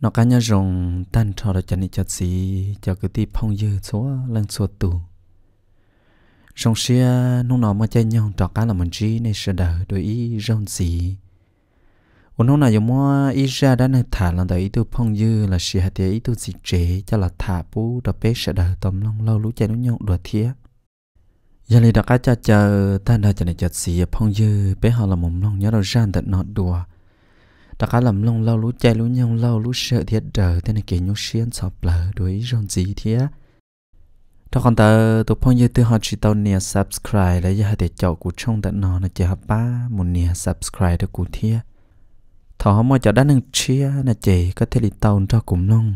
nó cá nhân rồng tan trò đó chân đi chặt gì cho cái ti phong dư số lần số tù rồng xia nó nó mà chơi nhau trò cá là mình chi nên sẽ đỡ đối ý rồng gì ôn hôm nào giống mua ý ra đã nơi thả lần đợi ý tu phong dư là xia hạt ý tu gì chế cho là thả bú đã bé sẽ đỡ tầm long lâu lũ chạy nó nhau đùa thiệt giờ này đã cá cha chờ ta đã chân đi chặt gì phong dư bé họ là một long nhớ đầu ra tận nọ đùa ta cá lầm lông lâu lú chạy lú nhông lâu lú sợ thiệt trở thế này kiểu nhung xiên sọp lở đuối rong gì thế ta còn ta tụ phong như từ họ chỉ tao nè subscribe lấy giờ để chậu cụ trong tận nó là chỉ ba một nè subscribe được cụ thế thọ họ mà chợ đã nâng chia là chỉ có thể đi tàu cho cùng long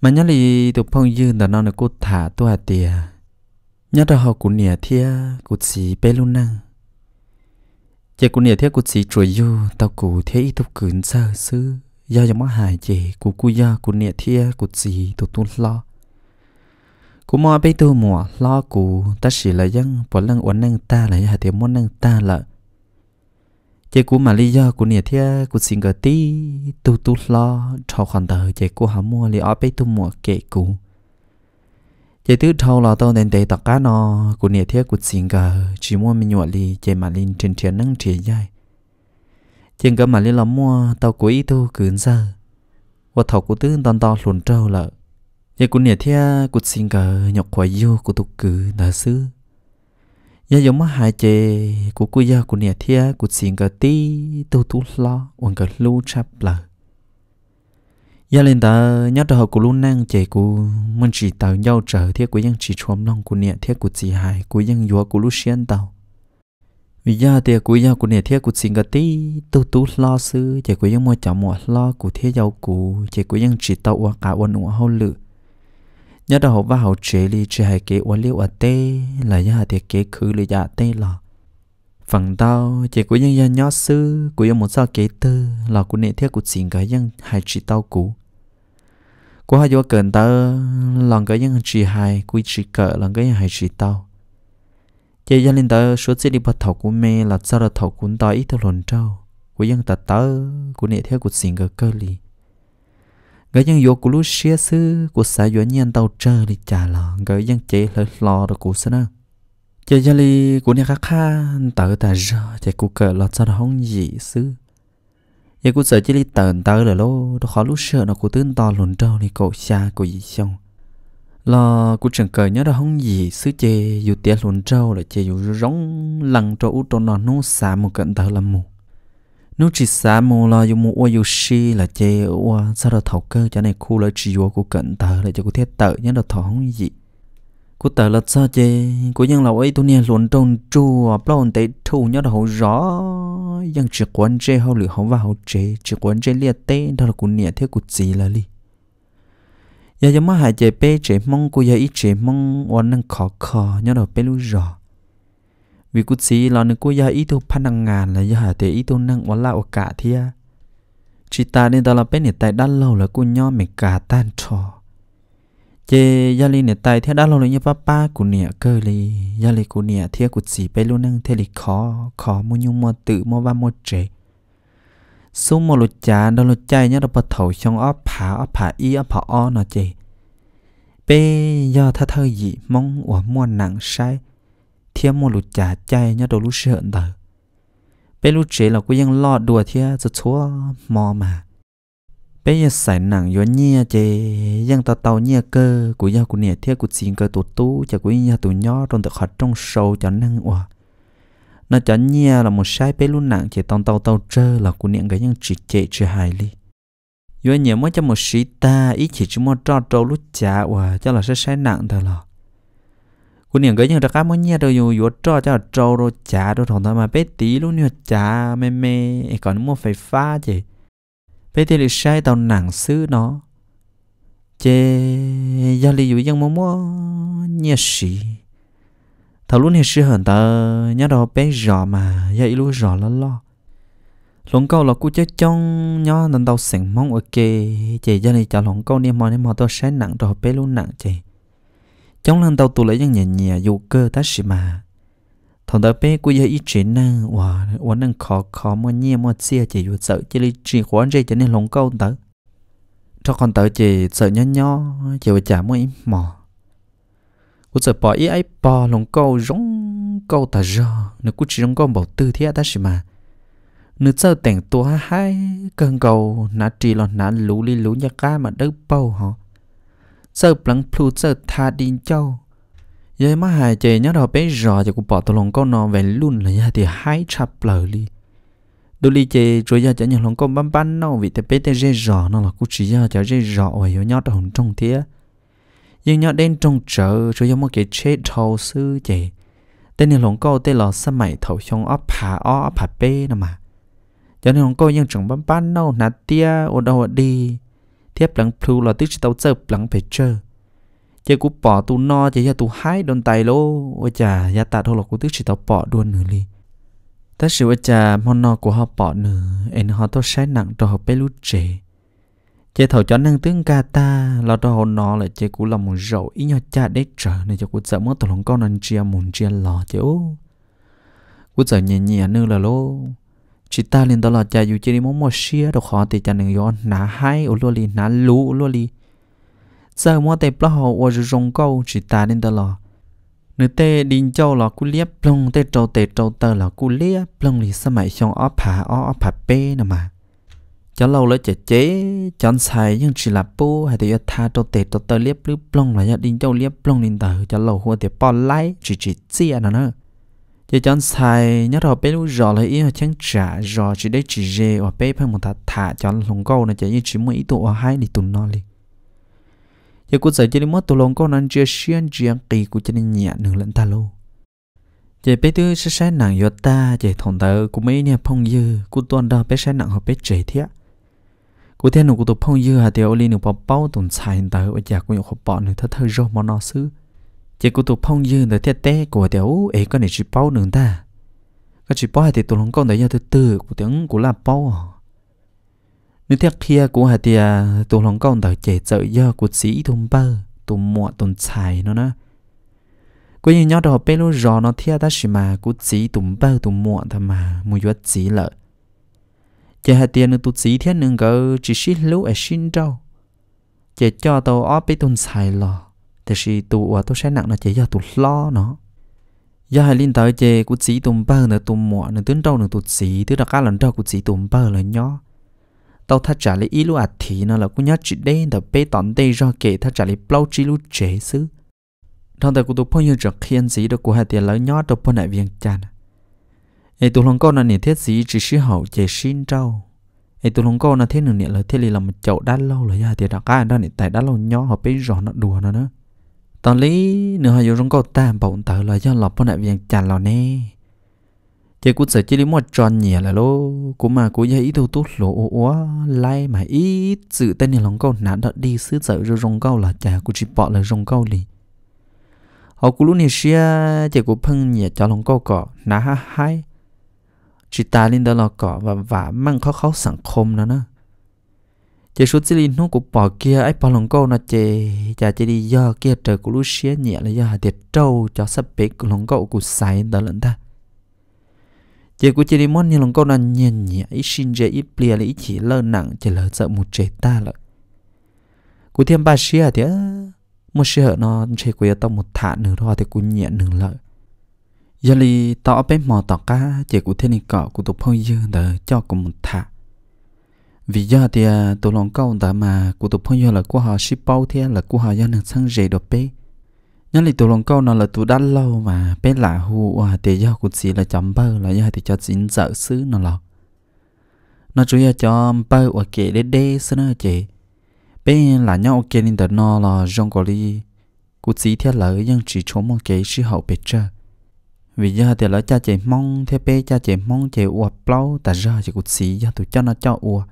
mà nhớ lì tụ phong như tận nó là cụ thả tôi à tiề nhớ ra họ cụ nè thế cụ chị bé luôn năng chị cũng nhớ thế cũng chỉ chuối vô tao cũng thế ít tao cứng xa xứ do cho má hài chị cũng cú do cũng nhớ thế cũng chỉ tụi tôi lo cũng mò bây tôi mùa lo cụ ta chỉ là dân bỏ lăng uốn năng ta là hà thế muốn năng ta là chị cũng mà lý do của nhớ thế cũng xin gỡ tí tụi tôi lo cho khoản tờ chị cũng hả mua lý ở bây tôi mùa kệ cũng chế thứ thâu là tôi nên để tất cả nó của nhiệt thiết của xin cả chỉ muốn mình nhọt li chỉ mà linh trên thiên năng chỉ dài chỉ cái mà linh là mua tao của ý tu cứ giờ và thầu của tư toàn to luồn trâu lợ chế của nhiệt thiết của xin cả nhọc khỏi yêu của tục cứ đã xứ nhà giống mà hai chế của cô gia của nhiệt thiết của xin cả tí tu tu lo uống cả lưu chắp lợ giờ lên ta nhớ trở học của luôn năng chạy của mình chỉ tạo nhau trở thiết của dân chỉ chom lòng của niệm thiết của chỉ hài của dân dúa của lúc xuyên tàu vì giờ tiệc của dân của niệm thiết của xin cái tí tu tú lo sư chạy của dân mua chọn mua lo của thiết giàu của chạy của dân chỉ tàu cả quân ủng hậu lự nhớ trở học và học chế li chỉ hài kế quân liêu ở tê là giờ tiệc kế khứ li dạ tê là phần tao chỉ của dân dân nhớ sư của dân một sao kế tư là của niệm thiết của xin cái dân hài chỉ tàu cũ cô hai vô cần ta lòng cái những chỉ hai quý chỉ cỡ lòng cái những hai chỉ tao chị gia linh tớ số chỉ đi bắt thầu của mẹ là sao là thầu của tao ít thầu lồn trâu của dân ta tớ của nệ theo của xin gờ cơ lì cái dân vô của lúc xia sư của xã vô nhân tao trơ lì trả lò cái dân chế lỡ lò được của sân chị gia linh của nè khác khá tớ ta giờ chị của cỡ là sao là không gì sư giờ cô sợ chỉ đi tận tới là lô đó khó lúc sợ nó cô tướng to lồn trâu đi cậu xa cô gì xong là cô chẳng cờ nhớ đó không gì xứ chê dù tia lồn trâu là chê dù rong lằng trâu út trâu nó nó xa một cận tờ là mù nếu chỉ xa mù là dù mù ua dù xì là chê ua sao đó thầu cơ cho này khu là chỉ ua cô cận tờ là cho cô thiết tờ nhớ đó thọ không gì cô tờ là sao chê của dân lầu ấy tôi nè luận trong chùa, à bao tệ thu nhớ đầu rõ dân chỉ quan chê hậu lửa hậu và hậu chê chỉ quan chê liệt tê đó là cô nè thế cô gì là li giờ giờ mà hai chê bê chê mong cô giờ ít chê mong oan năng khó khó nhớ đầu bê lu rõ vì cô gì là nên cô giờ ít thu phan năng ngàn là giờ hai thế ít tôi năng oan lao cả thia chỉ ta nên đó là bên này tại đan lâu là cô nho mình cả tan trò chế gia li nè tay thế đã lâu rồi như papa của nè cơ li gia li của nè thế của chị bé luôn năng thế li khó khó mua nhung mua tự mua ba mua trẻ số mua lột chả đó lột chay nhớ đó bắt thầu trong óp phá óp phá y óp phá o nó chế bé do tha thơ gì mong ủa mua nặng sai thế mua lột chả chay nhớ đó lúc sợ đời bé lúc trẻ là vẫn cô ยัง lo đùa thế cho chúa mò mà bây giờ sải nặng yo nhia chê yang tao tao nhia cơ của ya của nhia thiết của xin cơ tụt tú cho của nhia tụi nhỏ trong tự khát trong sâu cho năng oa nó cho nhia là một sai bé luôn nặng chỉ tao tao tàu trơ là của nhia cái yang chỉ chệ chưa hài li yo nhia mới cho một sĩ ta ý chỉ chỉ một trò trâu lúc chả oa cho là sẽ sai nặng thôi là của nhia cái yang ra cá mới nhia đâu yo yo trò cho trâu rồi chả đâu thằng ta mà bé tí luôn nhia chả mê mê còn muốn phải pha chứ bây giờ thì sai tàu nặng xứ nó chê gia lý dụ dân mua mua nhà sĩ thảo luôn hết sự hận tờ nhớ đó bé rõ mà gia ý luôn rõ lo lo lòng câu là cú chết trong nhớ nên tàu sẵn mong ok chê gia lý chả lòng câu niệm mò niệm mò tao sai nặng rồi bé luôn nặng chê trong lần tàu tụ lấy dân nhẹ nhẹ dù cơ ta sĩ mà thằng đó bé cũng giờ ít chuyện nè wow vẫn đang khó khó mà nhia mà xia chỉ vừa sợ chỉ lấy chuyện của anh dây cho nên lồng câu tớ cho con tớ chỉ sợ nhó nhó chỉ vừa chả mới mò cũng sợ bỏ ý ấy bỏ lồng câu giống câu tớ giờ nó cũng chỉ giống câu bảo tư thế ta xí mà nữ sợ tiền tua hai cần câu, nã trì lo nã lú li lú nhạc ca mà đỡ bao họ sợ plăng plu sợ tha đi châu vậy mà hai chị nhớ đâu bé rõ thì cụ bỏ tôi lòng con nó về luôn là giờ thì hai chập lời đi đôi li chị rồi giờ chở nhà lòng con bấm bắn nó vì thế bé thế dễ rõ nó là cụ chỉ giờ cho dễ rõ ở yếu nhớ đồng trong thế nhưng nhớ đến trong chợ rồi giờ một cái chế thầu sư chị tên nhà lòng con tên là sao mày thầu trong ấp hà ó ấp hà bê nè mà cho nên lòng con nhưng chẳng bấm bắn nó nát tia ở đâu đi tiếp lặng plu là tức chỉ tao chơi lặng phải chơi chế cú bỏ tu no chế ya tu hái đồn tay lô ôi chà ya ta thôi là cú tức chỉ tao bỏ đuôn nửa li ta sự ôi chà món no của họ bỏ nửa, em họ tôi sai nặng cho họ bé lút trẻ chế thầu cho năng tướng ca ta lo cho họ nó là chế cú lòng một rậu ý nhau cha để trở này cho cú sợ mất tao lòng con ăn chia muốn chia lò chế ô cú sợ nhẹ nhẹ nữa là lô chỉ ta lên đó là cha dù chỉ đi mong mua xia đâu khó thì cha nên yon ná hai ô lô li ná lú ô lô li giờ mua tê plá hồ ở rong câu chỉ ta đến đó lò nữ tê đình châu lò cú liếp plong tê châu tê châu tơ lò cú liếp plong lì sao mày xong ó hà ó ó phá bê nè mà cháu lâu lấy chè chế chọn xài nhưng chỉ là bố hay thì tha châu tê châu tơ liếp liếp plong là đình châu liếp plong đình tờ cháu lâu hua tê bò lái chỉ chỉ chia nè nè chỉ chọn xài nhớ rồi bé lúc rõ lấy yêu chẳng trả rõ chỉ để chỉ rề và bé phải một thà thả chọn lồng câu nè chỉ như chỉ mỗi ý tụ hai thì tụi nó liền giờ cô sợ chơi mất tổ lòng con ăn chia xuyên chia kỳ của chơi nhẹ nương lẫn ta lô giờ bé tư sẽ sẽ nặng yo ta giờ thằng tớ của mấy nhà phong dư của toàn đó bé sẽ nặng họ bé trẻ thiệt của thiên nụ của tụ phong dư hà tiêu li nụ bỏ bao tồn xài tớ ở giờ của nhục họ bỏ nụ thật thơ rô mà nó xứ chỉ của tụ phong dư nụ thiệt té của tiêu ấy có này chỉ bao nương ta cái chỉ bao hà tiêu tụ lòng con đấy giờ từ từ của tiếng của là bao nếu theo kia của hạt tia tụ lòng công đợi chế trợ do của sĩ thùng bơ tụ mọ tồn xài nó nó cô nhìn nhau đó bê lô rò nó theo ta xì mà của sĩ tụm bơ tụ mọ thà mà mua yuất sĩ lợi chế hạt tia nữa tụ sĩ thiên nương gỡ chỉ xí lú ở xin đâu chế cho tàu ó bê tồn xài lò thì xì tụ ở tôi sẽ nặng là chỉ do tụ lo nó do hai linh tới chơi của sĩ tụm bơ nữa tụm mọ nữa tướng đâu nữa tụ sĩ tức đặc cá lần đâu của sĩ tụm bơ là nhó tao thắt trả lấy ý lu à thì nó là cũng nhớ chỉ đây là bê tón đây do kể thắt trả lấy bao chỉ lu chế xứ thằng tao cũng tụi phong như trật khiên gì đó của hai tiền lỡ nhót đâu phong lại viêng chan ấy tụi lòng con nó nè thiết gì chỉ sĩ hậu chế xin trâu ai tụi lòng con nó thế nữa nè là thế là một chậu đã lâu rồi hai tiền đã cái đó nè tại đã lâu nhó họ bê rõ nó đùa nó nữa tao lý nữa hai vô trong câu tam bỗng tờ là do lọp phong lại viêng chan lò nè chỉ cũng sợ chỉ đi mua tròn nhỉ là lô cũng mà cũng dạy đâu tút lỗ quá lại mà ít sự tên này lòng câu nản đã đi xứ sợ rồi rong câu là chả cũng chỉ bỏ là rong câu liền họ cũng lúc này xia chỉ cũng phân nhỉ cho lòng câu cỏ nà ha hai chỉ ta lên đó là cỏ và và mang khó khó sẵn khom nữa nè chỉ số chỉ linh nó cũng bỏ kia ấy bỏ lòng câu nó chỉ chả chỉ đi do kia trời cũng lúc xia nhỉ là do hạt tiệt trâu cho sắp bể lòng câu cũng sai đó lận ta chỉ của chị đi món như lòng câu là nhìn nhẹ ít xin dễ ít bìa là ít chỉ lơ nặng chỉ lơ sợ một trẻ ta lợ của thêm ba xia à thì một xia nó chị của tao một thả nửa thôi thì cũng nhẹ nửa lợ giờ li tao bên mò tao cá chỉ của thiên cọ của tụi phong dương đỡ cho cùng một thả vì giờ thì à, tụi lòng câu đã mà của tụi phong dương là của họ ship bao thế là của họ do nàng sang dễ được bê nhân lý tụ lòng câu nó là tụ đắt lâu mà bé lạ hù à thì do cũng sĩ là chấm bơ là do thì cho chính dở xứ nó lọ nó chủ yếu cho bơ ở kể đế đế xứ nó chị bé là nhau kể nên tờ nó là trong có lý cũng sĩ theo lời nhưng chỉ chỗ một kể sự hậu bề trơ vì do thì lỡ cha chị mong theo bé cha chị mong chị uạp lâu tại do chị cũng sĩ do tụ cho nó cho uạp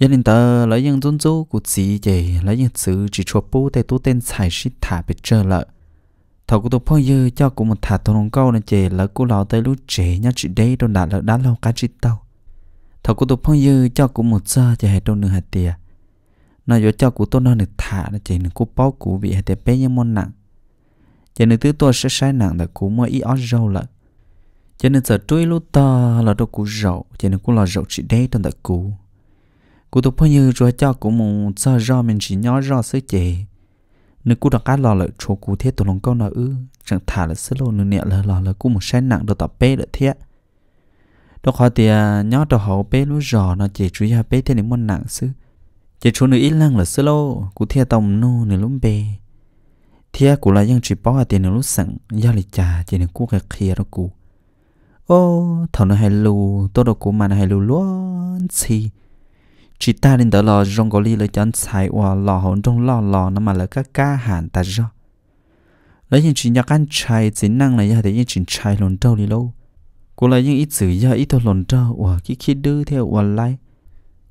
gia đình ta lấy những tôn chú của chị chị lấy những chữ chỉ cho bố để tôi tên xài xịt thả bị trở lại thầu của tôi phong dư cho cũng một thả tôi không câu nên chị là cô lão tới lúc trẻ nhá chị đây đâu đã là đã lâu cá chị tao thầu của tôi phong dư cho cũng một giờ chị hãy đâu nửa hạt tiền nó do cho của tôi nó được thả là chị nửa cô bao của bị hạt tiền bé như món nặng chị nửa thứ tôi sẽ sai nặng là cũng mới ít ót rau lại cho nên giờ trôi lúc ta là đâu cú rậu cho nên cô là rậu chị đây trong tại cú cụ tụ phong như rồi cho cụ mù cho do mình chỉ nhó do sứ chè nếu cụ đọc cá lò lợi cho cụ thiết tụ lòng câu nào ư chẳng thả là sứ lô nửa nhẹ là lò là cụ một sai nặng đồ tập bê lợi thiết đó khó thì à, nhó đồ hậu bê lú rò nó chỉ chú ya bê thế này muốn nặng sư, chỉ chú nữ ít lăng là sứ lô cụ thiết tông nô nửa lúm bê thiết cụ là dân chỉ bỏ à tiền nửa lú sẵn do lịch trà chỉ nửa cụ cái kia đó cụ ô thằng nó hay lù tôi đâu cụ mà nó hay lù luôn xì chỉ ta đến đó là rong gò li lấy chân xài và lò hồn trong lò lò nó mà là các cá hàn ta rõ lấy những chuyện nhạc ăn chai chính năng này thì những chuyện chai lồn trâu đi lâu cô lấy những ít chữ giờ ít thôi lồn trâu và khi khi đưa theo và lại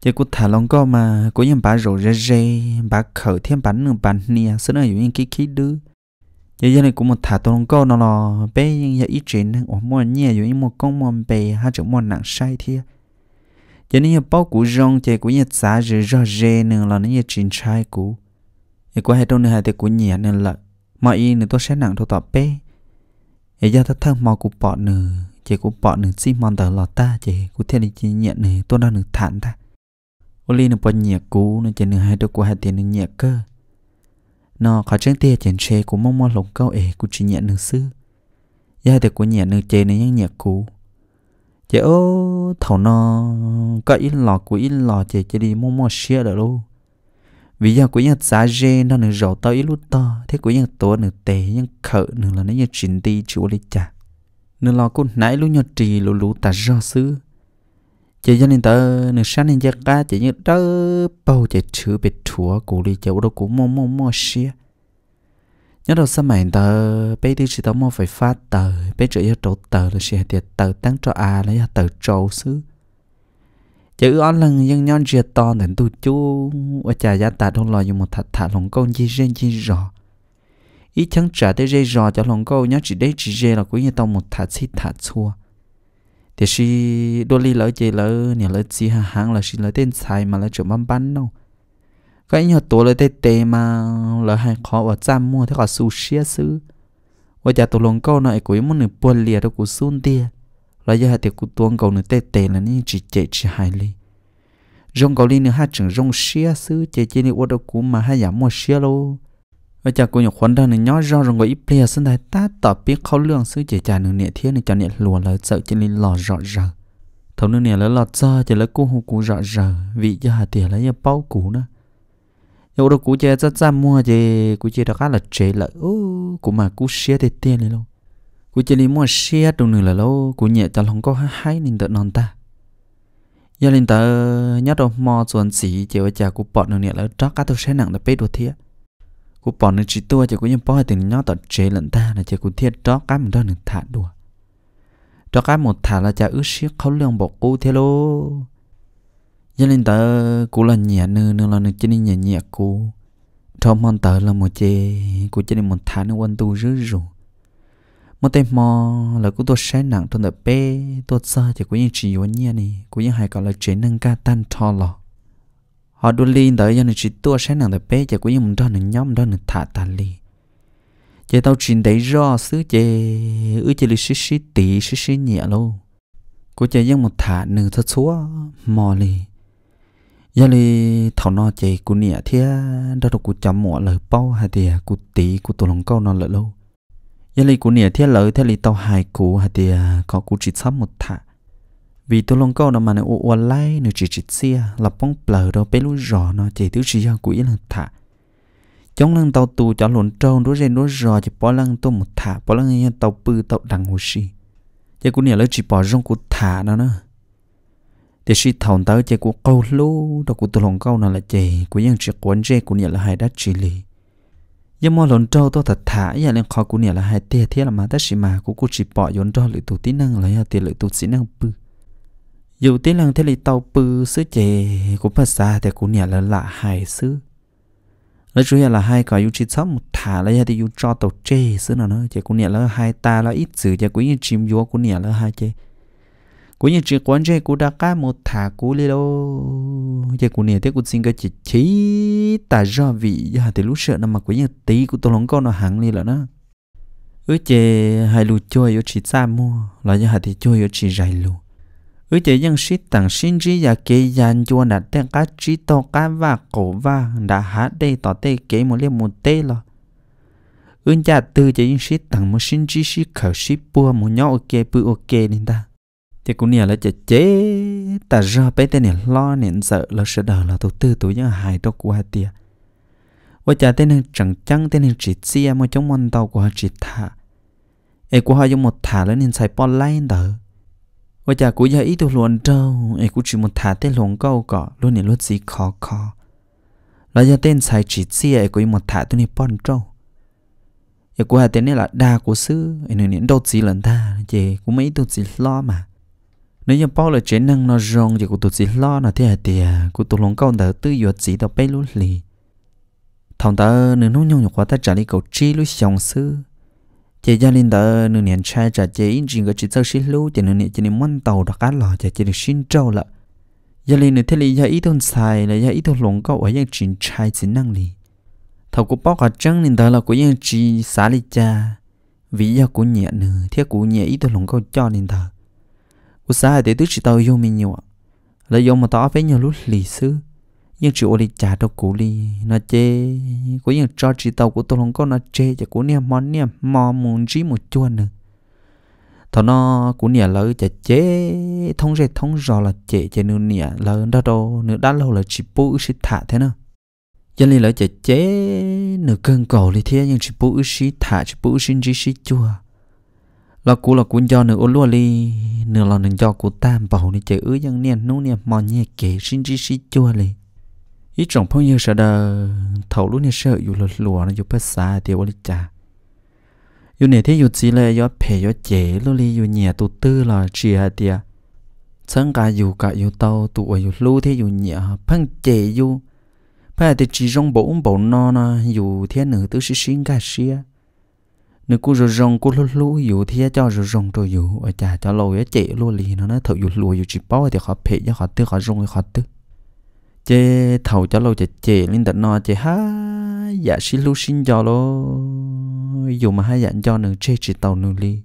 chỉ cô thả lòng co mà cô những bà rổ rê rê bà khẩu thêm bánh nửa bánh nia sớm là những cái khi đưa giờ giờ này cũng một thả tôi lòng nó là bé những ít chuyện năng ở mua nhẹ những một con mua bè hai chữ mua nặng sai thiệt cho nên bao cũ rong chơi của nhà xã rồi rõ rê nên là nó nhà trình trai cũ ấy qua hai trong nơi hai thì của nhà nên là mọi y nữa tôi sẽ nặng thâu tọt bé ấy do ta thân mò của bỏ nữa chơi của bỏ nữa xin mòn tờ lọt ta chơi của thiên đi chơi nhận nữa tôi đang được thản ta ô li nữa bỏ nhà cũ nên chơi nữa hai đôi của hai tiền nữa nhà cơ nó khó chân tia chèn chê của mong mong lồng câu ế của chị nhận nữa xưa giờ thì của nhà nữa chơi nữa nhạc cũ chế ô thầu nó có ít lọ của ít lọ chế chị đi mua mua xe được luôn vì giờ của nhà giá rê nó nửa rổ tao ít lúc to thế của nhà tổ nửa tệ nhưng khở nửa là nó nhà trình ti chúa lấy chả nửa lọ cũng nãy lúc nhà trì lũ lũ ta do xứ chế cho nên ta nửa sáng nên giờ cá chị như đỡ bầu chế chữ bị chúa của đi chị ô đâu cũng mua mua mua xe nhớ đầu sao mày tờ bây đi chỉ tao mua phải phát tờ bây chỉ yêu trộn tờ là sẽ tiệt tờ tăng cho à lấy tờ trâu xứ chữ on lần dân nhon chia to đến tu chú và chả ra tạ đông lo dùng một thạch thả lòng câu chi riêng chi rõ ý chẳng trả tới dây rõ cho lòng câu nhớ chỉ đấy chỉ dây là quý như tao một thạch xít thạch xua thì si đôi ly lỡ chơi lỡ nhà lỡ chi hàng là si lỡ tên xài mà lỡ chỗ băm bắn đâu cái nhỏ tổ lấy tê tê mà là hàng khó ở trăm mua thế cả sushi xứ và giờ tổ lồng câu này cũng một nửa buồn lìa đâu cũng xuống tia là giờ hai tiệc của tuôn cầu nửa tê tê là như chỉ chạy chỉ hai ly rong cầu ly nửa hai chừng rong xía xứ chạy chạy nửa đâu của mà hai giảm mua xía lô và giờ của nhục khoản đơn nửa nhói do rong gọi ít lìa sân đại ta tỏ biết khâu lượng xứ chạy chạy nửa nhẹ thiên nửa cho nhẹ lùa là sợ chỉ nên lò rõ ràng thầu nửa nhẹ là lọt ra chạy là cô hồ cụ rõ ràng vì giờ hai tiệc là giờ bao cũ nữa nếu rồi cú chơi rất ra mua gì cú chơi đó khá là chế lại ô cú mà cú xe thì tiền lên luôn cú chơi đi mua xe đồ nữa là lâu cú nhẹ cho lòng có hai nên tự non ta giờ lên tờ nhớ đâu mò chuẩn chỉ chiều chả cú bỏ nữa nhẹ là trót cá tôi xe nặng đã bê đồ thiệt cú bỏ nữa chỉ tua chỉ cú nhân bỏ thì nhớ tờ chế lận ta là chỉ cú thiệt trót cá mình đó nữa thả đùa trót cá một thả là chả ước xiết khấu lượng bỏ cú thế lô giờ lên tớ cũng là nhẹ nư nữa là nữa chỉ nên nhẹ nhẹ cú trong mòn tớ là một chê của chỉ nên một tháng nữa quan tu rứa rồi một tên mò là của tôi sẽ nặng trong đợt bê tôi sợ thì của những chị yếu nhẹ này của những hai cái là chế nâng ca tan thò lọ họ đôi liên tớ giờ này chỉ tôi sẽ nặng đợt bê thì của những một đó nữa nhóm đó nữa thả ta li chế tao chuyện đấy rõ xứ chế ư chế lì xí xí tí xí xí nhẹ luôn của chế dân một thả nửa thật xúa mò liền giờ li thảo nọ chạy cú nịa thia đó được cú chấm mỏ lời bao hay thì cú tí cú tổ lòng câu nọ lời lâu giờ li cú nịa thia lời thia li tàu hài cú hay thì có cú chỉ sắm một thả vì tổ lòng câu nó mà nó uo lai nó chỉ chỉ xia là bóng bờ đó bé lú rò nọ chạy thứ gì ra cú ý là thả chống lăng tàu tù cho lộn trâu đuối rên đuối rò chỉ bỏ lăng tôi một thả bỏ lăng tàu bự tàu đằng hồ si giờ cú nịa lời chỉ bỏ rong cú thả nó nữa để sĩ thòng tới chơi của câu lú đó của tôi lòng câu nào là chơi của những chuyện quấn rễ của nhà là hai đất chỉ lì giờ mà lần trâu tôi thật thả giờ lên khó của nhà là hai tia thế là mà tất sĩ mà của cô chỉ bỏ dọn cho lựa tụ tí năng lấy tiền lựa tụ sĩ năng bự dù tí năng thế lì tàu bự sứ chè của bà xa thì của nhà là lạ hài sứ lấy chủ là hai cái yêu chỉ sắp một thả lấy thì yêu cho tàu chê sứ nào nữa chè của nhà là hai ta là ít sử chè của những chim vua của nhà là hai chế cú như chỉ quan chơi cú đã cá một thả cú đi đâu giờ cú này thế cú xin cái chỉ chỉ ta do vị giờ thì lúc sợ nằm mà cú như tí cú tôi lóng con nó hẳn đi là nó ứ chế hai lù chơi ở chỉ xa mua là giờ thì chơi ở chỉ dài lù ứ chè ยัง sĩ tặng sinh chỉ và kế dàn cho nạt tên cá chỉ to cá và cổ và đã hát đây tỏ tê kế một liếc một tê là ưn cha từ chế chè ยัง sĩ tặng một xin chỉ sĩ khởi sĩ bua một nhau ok bự ok nên ta thì cũng nhờ là chả chế ta ra bé tên này lo nên sợ là sợ đời là tôi tư tôi nhớ hài đó qua tia và cha tên này chẳng chăng tên này chỉ xia mà chống mòn tàu của họ chỉ thả ấy của họ dùng một thả lên nên xài pon lai đỡ và cha của giờ ý tôi luôn trâu ấy cũng chỉ một thả tên luôn câu cỏ luôn này luôn gì khó khó là giờ tên xài chỉ xia ấy của một thả tôi này pon trâu ấy của họ tên này là đa của sư ấy này nên đốt gì lần ta chị cũng mấy tôi chỉ lo mà nếu như bao lời chế năng nó rong thì cô tụt gì lo là thế à thì cô tụt lòng con đỡ tư yuột gì tao bé luôn lì thằng ta nếu nó nhung nhục quá ta trả đi cầu chi luôn xong sư chị gia đình ta nếu niệm trai trả chị in chuyện cái chị sau xin lưu chị nếu niệm chỉ niệm món tàu đặc cá lò chị chị được xin trâu lợ gia đình nếu thế lì gia ít thôn sai là gia ít thôn lòng cậu ở giang chuyện trai chính năng lì thầu cô bao cả trăng nên ta là của giang chị xả lì cha vì do của nhẹ nữa thế của nhẹ ít thôn lòng cậu cho nên ta u sa để tức chỉ tao yêu mình nhiều là yêu mà tao phải nhiều lúc lì sư nhưng chỉ ô đi đâu cũ đi nó chê có những cho chỉ tao của tôi không có nó chê chả của nè món nè mò muốn chỉ một chuồn nữa thọ nó của nè lỡ chả chê thông rệt thông rõ là chê chê nữa nè lỡ đó đâu nữa đã lâu là chỉ bú sẽ thả thế nào cho nên lỡ chả chê nửa cơn cầu thì thế nhưng chỉ bú sẽ thả chỉ bú sẽ chỉ chua là cú là cuốn do nửa ôn lúa li nửa là nửa do cú tam bảo nửa chơi ứ dân niên nú niên mòn nhẹ kể sinh chi xí chua đi ít trồng phong như sợ đờ thầu lúa niên sợ dù lột lúa nó dù bớt xa tiêu ôn chả dù nè thế dù chỉ là do phe do chế lúa li dù nhẹ tụ tư là chỉ hạt tia chẳng cả dù cả dù tàu tụ ở dù lúa thế dù nhẹ phăng chế dù phải thì chỉ trong bộ bộ no nó dù thế nửa tứ xí xí cả xí nếu cô rồi rong cô lú lú yếu thì cho rồi rong rồi yếu ở nhà cho lâu ấy chạy luôn liền nó nó thầu dụ lùi dụ chỉ bao thì họ phê cho họ tư họ rong họ tư chế thầu cho lâu chạy chạy lên tận nọ chạy ha dạ xin lú xin cho lô dù mà hai dặn dạ cho nương chê chỉ tàu nương ly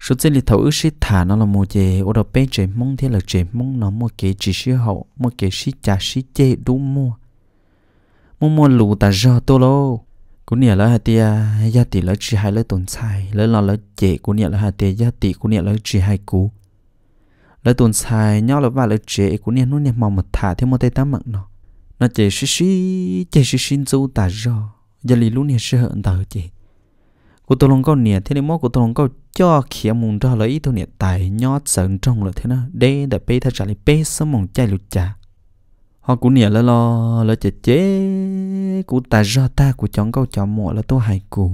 số tiền li thầu ước sĩ thả nó là mùa chế ở đâu bên chế mong thế là chế mong nó một cái chỉ sĩ hậu một cái sĩ cha sĩ chê đúng mua mua mua lù ta giờ tô lô cú nia lỡ hạt tia gia tỷ lỡ chỉ hai lỡ tồn sai lỡ lo lỡ chế cú nia lỡ hạt tia gia tỷ cú nia lỡ chỉ hai cú lỡ tồn sai nhau lỡ ba lỡ chế cú nia nó nia mong một thả thêm một tay tám mặn nó nó chế xí xí chế xí xin dấu tả rõ giờ lì lúc nia sẽ hận tờ chế cú tôi lòng câu nia thế này mỗi cú tôi lòng câu cho khía mùng ra lỡ ít thôi nia tài nhót sợ trong lỡ thế nó đê đã bê thay trả lại bê sớm mong chạy lụt trả họ cũng nhớ là lo là chè chế của ta ra ta của chọn câu chọn mộ là tôi hại cụ